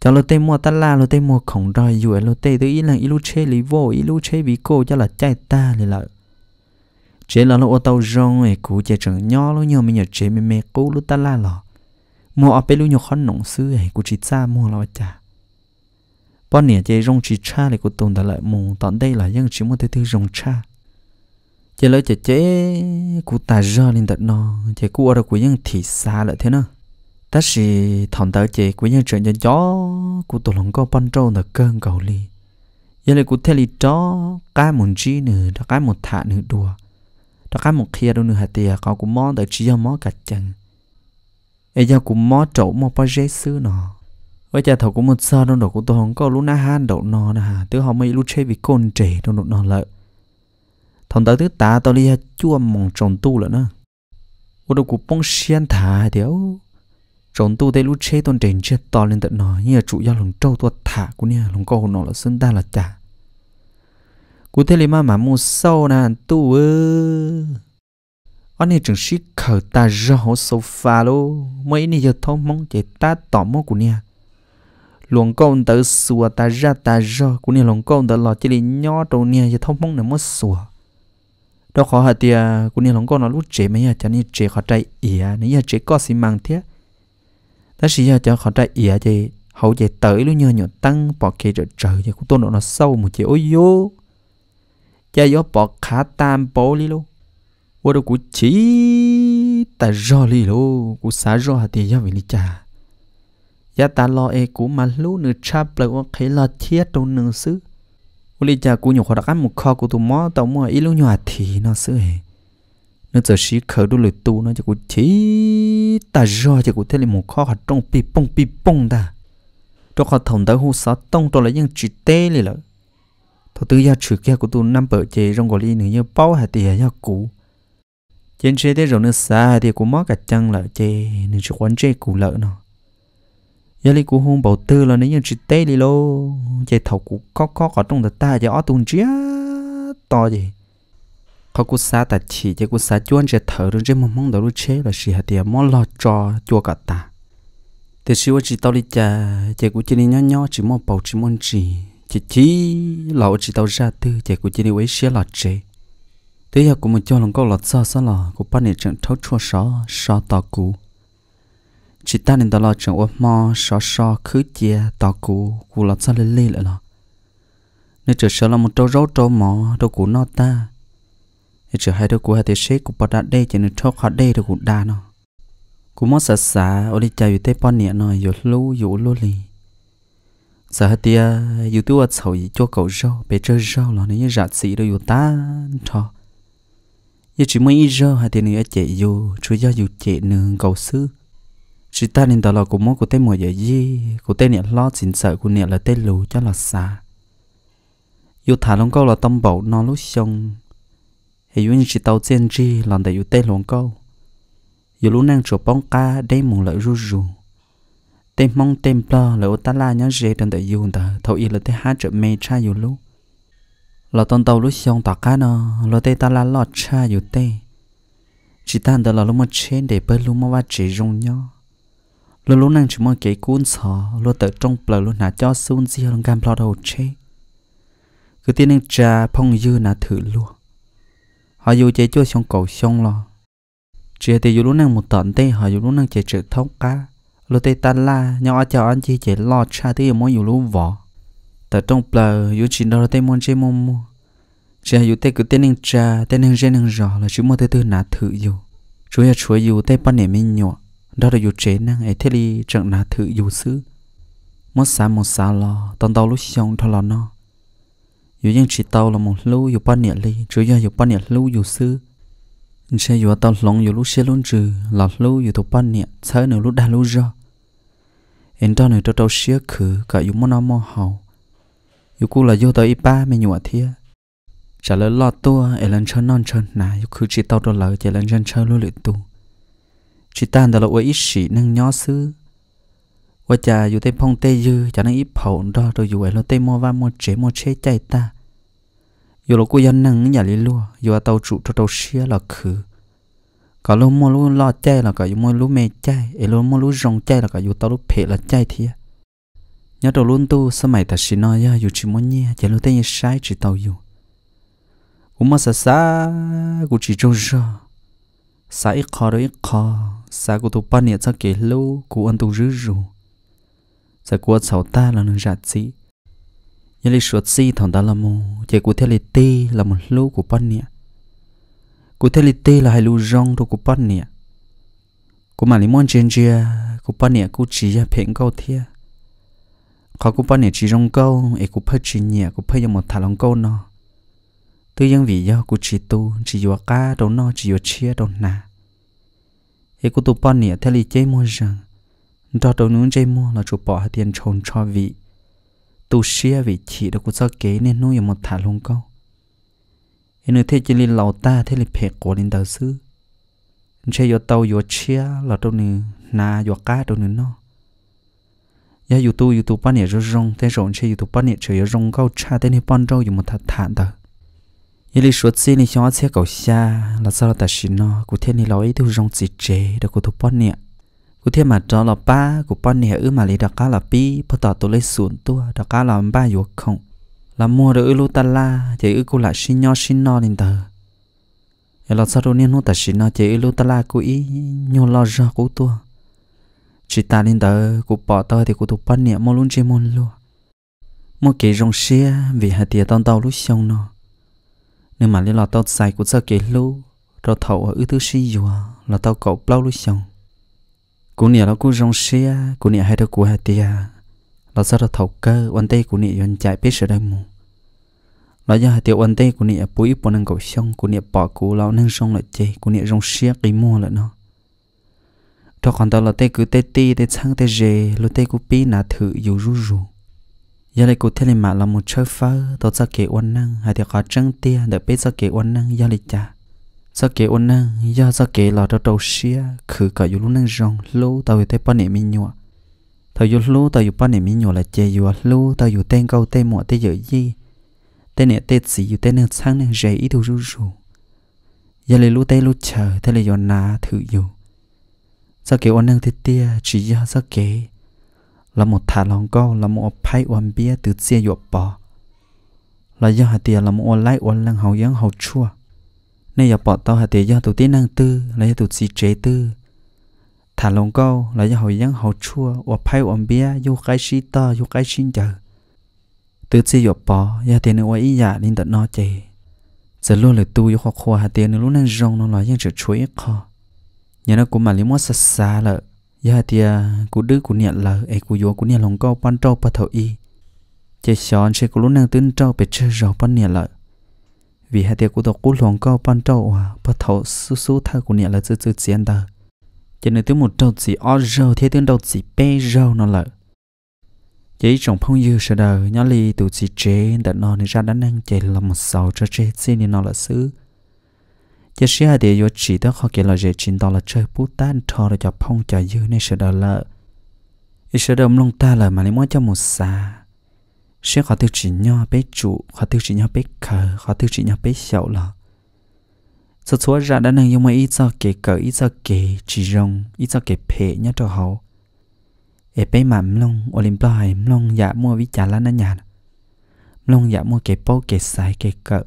จ้าเราเตมัวตาลาเราเตมัวของได้อยู่เราเตตัวอีหลังอีลูเชลิโวอีลูเชวิโกจะหลัใจตาเลยล่ะ chế là ô tàu rong ấy cú chế chẳng nhỏ lúc nhau mình nhớ chế mình mê cú lúc ta la lò mua ở bên lúc nhau khó nồng sư ấy cú chỉ xa mua lo cha. bọn nè chế rong chỉ cha lại cú tồn tại lại mù tận đây là những chỉ muốn thấy thứ rong cha chế lỡ chế chế cú ta ra lên tận nó chế cú ở đâu cú những thị xa lại thế nữa ta chỉ thằng tớ chế cú những chuyện cho chó cú tổ lòng có ban trâu là cơn cầu ly. giờ lại cú thấy li chó cái một chi nữa đó cái một thả nữa đùa ta cá một kia đâu nữa hạt tiền có cũng mó đợi chỉ mó cả chừng ấy giờ cũng mó chỗ mó bao giấy xứ nọ với cha thầu cũng một sao đâu đó cũng tôi không có lúc na han đậu nọ nè tứ họ mới lúc chơi vì côn trẻ đâu đậu nọ lợi thằng tới thứ ta tao đi à, chua mỏng trồng tu lận nữa ô đâu cũng bông xiên thả thiếu trốn tu đây lúc chơi tôn trẻ chết to lên tận nó như chủ do lòng trâu tua thả của nha lòng câu nó là xưng ta là chả cú thế lì mà mà mu sâu nà tu ơ anh này chẳng xí khờ ta rõ sofa lô mấy này giờ thông mong chạy ta tỏ mong của nha luồng con tớ sùa ta ra ta rõ của nha luồng con tớ lọt chỉ lì nhỏ trâu nha giờ thông mong nè mất sùa đó khó hả tia của nha luồng con nó lúc chế mấy à cho nên chế khó chạy ỉa nếu giờ chế có xi măng thế ta xí giờ cho khó chạy ỉa thì hậu chạy tới luôn nhờ nhọ tăng bỏ kê trở trời thì cũng tôn nó sâu một chế ôi vô cha yo bỏ khá tam bố li lô wo đồ cú chỉ ta rò li lô cú xá rò hạt tiền yo vì li cha ya ta lo e cú mà lú nửa cha bờ wo khé lo thiết đâu nửa xứ wo li cha cú kho khó đặc một kho cú tụ mò tàu mò ít lú nhỏ thì nó xứ hề nó giờ xí khờ đu lời tu nó cho cú chỉ ta rò cho cú thế là một kho hạt trong pi bông pi bông ta trong kho thòng tới hú sáu tông trong là những chữ tê li lợi thầu tư gia trừ kia của tôi năm bờ chế trong gọi lý nữa như bao hạt tiền gia cũ trên xe thế rồi nó xa thì cũng mất cả chân lợi chế nên chỉ quan chế cũ lợi nó giờ lý của hôn bảo tư là nếu như chỉ tê đi lô chế thầu cụ có có ở trong đất ta chế ở tuần chia to gì khó cụ xa ta chỉ chế cụ xa chuan chế thở rồi chế mà mong đầu chế là chỉ hạt tiền mong lo cho chua cả ta thì xíu chỉ tao đi chơi chế cụ chỉ đi nhỏ nhỏ chỉ mong bảo chỉ mong chỉ chỉ chỉ lão chỉ tao ra tư chạy của chỉ đi ấy xé lọt chế thế giờ của mình cho lòng câu lọt xa xa lọ của ba này chẳng thấu chua só só tò cú chỉ ta nên tao lọ chẳng ốp mò só só khứ chia tò cú cú lọt xa lên lên lại lọ nên trở sợ là một trâu rau trâu mò đâu cú nó ta nên trở hai đâu cú hai thế xế của bà đã đây chỉ nên thốt khó đây đâu cú đa nó cú mò xa xa ở đây chạy tới ba này nó rồi lú rồi lú liền giờ hết tia youtube sầu cho cậu rau bé chơi rau là nó rạt xì đâu ta cho giờ chỉ mới rau hai tiền nữa chạy vô chú ra dù chạy nương cầu sư chỉ ta nên tao là của mốt của tên mồi giờ gì của tên nhận lo xin sợ của nhận là tên lù cho là xa yêu thả lông câu là tâm bầu nó lúc xong hay yêu chỉ tàu chen chi làm để yêu tên lông câu yêu lúc năng chỗ bóng ca đây mùng lợi ru rù, rù tem mong tem plo là ô ta la nhá rể trong đời dùng ta thâu y là thế hát trợ mê cha dù lú là tôn tàu lú xong tạc cá nó là thế ta la lọt cha dù tê chỉ ta đó là lúc mà trên để bơi lúc mà va chỉ rung nhau lúc lúc năng chỉ mà kể cuốn sò lúc tự trong bờ lúc nà cho sun si lòng cam plo đầu chê cứ tin năng cha phong dư nà thử luôn họ dù chế chua xong cầu xong lo chỉ thì dù lúc năng một tận tê họ dù lúc năng chế trợ thóc cá lô tê tan la nhỏ cho anh chị chỉ lo cha tí món yêu lú vỏ tại trong bờ yêu chỉ đó tê món chơi mồm mồm chỉ yêu tê cứ tê nương cha tê nương dê nương rõ là chúng mơ tê tư nà thử yêu chú ya chúa yêu tê pan nè mình nhỏ đó là yêu chế năng ấy thế đi chẳng nà thử yêu sư. mất xa một xa lo tòn tàu lúc xong thôi lo nó yêu những chỉ tàu là một lưu, yêu pan nè li chú ya yêu pan nè lưu yêu sư xe yo tao lòng yo lúc xe luôn trừ lọt lu yo tụp ban nè sợ nữa lúc đa lu ra em tao nữa tao tao xe khử cả yo muốn nó mò hào yo cú là yo tao ipa mày nhụa thia trả lời lọt tua em lên chân non chân nà yo cứ chỉ tao tao lỡ chỉ lên chân chơi luôn lượt tu chỉ tan đó là ôi ít xỉ nâng nhó sư ôi cha yo phong tê dư chả năng ít phẩu đó rồi yo ấy lo tê mò va mò chế mò chế chạy ta yo lo ko yan nang ya li lo yo tao trụ cho tao xia là khứ cả lo mua lo lo chai là cả yo mua lo mê chay e lo mua lo rong chai là cả yo tao lo phê là chai thì nhớ tao luôn tu sao mày ta xin nói yo chỉ muốn nhé chỉ lo tên sai chỉ tao yo u ma sa sa cũng chỉ trông ra sa ít khó rồi ít khó sa cũng tu pan nhiệt sa kể lâu cũng ăn tu rứ rù sa cũng sao ta là nương rạt gì ยลิสวดซีถอนตาละโมเจกูเทลิตีละมันลูกกูปั้นเนี่ยกูเทลิตีละให้ลูร้องตัวกูปั้นเนี่ยกูมาลิมอนเจนเจียกูปั้นเนี่ยกูจีเพ่งเก้าเทียเขากูปั้นเนี่ยจีร้องเก้าเอกูเพิ่จีเนี่ยกูเพิ่ยังหมดถาลองเก้าเนาะตัวยังวิยอกูจีตูจีอยู่ก้าตรงนอจีอยู่เชียตรงนาเอกูตัวปั้นเนี่ยเทลิเจมอนจังดอตรงนู้นเจมอนเราจูปอหาเตียนชนชอวี tu xia vị chỉ đó cũng cho kế nên nuôi một thả luôn câu nên thế chỉ lên lầu ta thế là phê cổ lên đầu sư chơi vô tàu vô chia là đâu nè na vô cá đâu nè nó ya yu tu yu tu pan ye rong thế rong chơi yu tu pan ye chơi rong câu cha thế nên pan rau yu một thả thả đó như lý suốt xin lý cho xe cầu xa là sao ta xin nó cụ thế này lâu ấy tu rong chỉ chế được cụ tu pan ye กูเทียมาจอเราป้ากูป้อนเนี่ยอือมาเลยดอกก้าเราปีพอต่อตัวเลยศูนย์ตัวดอกก้าเราบ้าอยู่คงเรามัวเดือลูตาลาเจอือกูละชิญอชินอนินเตอเอเราซาโรเนี่ยนู้แต่ชินอเจอือลูตาลากูอีโยลอจอกูตัวชิตานินเตอกูปอเตอที่กูถูกป้อนเนี่ยมัวลุ้นเจมุนลัวมัวเกยจงเชียวิหาเตียตอนเตาลุชงเนาะเนี่ยมาเลยเราเตาใส่กูเจอเกยลูเราเถาอือตุชิยัวเราเตาเกาเปล่าลุชง cú nè nó cú rong xe, cú nè hai đứa cú hai tia nó sao nó thầu cơ quan tây cú nè yon chạy biết sợ đây mù nó giờ hai tia quan tây cú nè bùi bò nâng cầu xong cú nè bỏ cú lão nâng xong lại chơi cú nè rong xe cái mua lại nó cho còn tao là tây cú tây ti tây sang tây dề lo tây cú pi nà thử dù ru ru. giờ đây cú thế này mà là một chơi phơ tao sao kể quan năng hai tia có trăng tia để biết sao kể quan năng giờ lịch cha sao kể ôn năng do dạ, sao kể là đâu đâu xia khử cả dù năng rong lú tao về tới ba nệm mình nhọ tao dù lú tao dù ba nệm mình nhọ là chơi dù lú tao dù tên câu tên mọ tên giờ gì tên nè tên gì dù tên năng sáng năng rẻ ít thu rú rú giờ lấy lú tên lú chờ thế là do nà thử dù sao kể ôn năng thế tia chỉ do sao kể là một thả lòng câu là một phái oan bia từ xe dọa bỏ là do hạt tiền là một online online hậu yến hậu chua nên giờ bỏ tao hạt tiền cho tụi tí năng tư lấy cho tụi xì chế tư thả lồng câu lấy cho hồi dân hậu chua và phai ổn bia dù cái xì to dù cái xin chờ từ xì giờ bỏ giờ tiền nữa ý giả dạ nên tận nó chê giờ luôn là tu dù khó khó hạt tiền nữa lúc năng rong nó nói dân trở chuối khó nhà nó cũng mà lấy mót xa xa lợ giờ tiền à, cụ đứa cụ niệm lợ ấy cụ vô cụ niệm lồng câu pan trâu bắt thầu y chơi xòn sẽ cụ luôn năng tính trâu bị chơi rồi bắt niệm lợ vì hai tiệc của tôi cũng lòng cao ban trâu à bắt thầu su su thay của nhà là chữ chữ chiến ta cho nên tiếng một trâu chỉ ở râu thế tiếng đầu chỉ bê râu nó lợi chỉ trong phong dư sợ đời nhớ li tụ chỉ chế đã nó nên ra đánh năng chế là một sầu cho chế xin nên nó là xứ chỉ sẽ hai tiệc chỉ đó họ kể là dễ chín đó là chơi bút tan thò rồi cho phong cho dư nên sợ đời lợi sợ đời ông long ta là mà lấy mỗi cho một xa sẽ khó tiêu chỉ nhau bé chủ khó tiêu chỉ nhau bé khờ khó tiêu chỉ nhau bé xấu là sự chúa ra đã năng yêu mà ít cho kể cỡ ít cho kể chỉ rong ít cho kể phe nhá cho hậu e bé mà mlong olympia hay mlong dạ mua vi trả lá nã nhà mlong dạ mua kể bao kể sai kể cỡ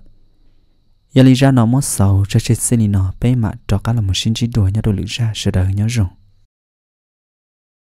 giờ lý ra nó mất sầu cho chết xin nó bé mà cho cả là một sinh chỉ đuổi nhá đồ lý ra sẽ đời nhớ rong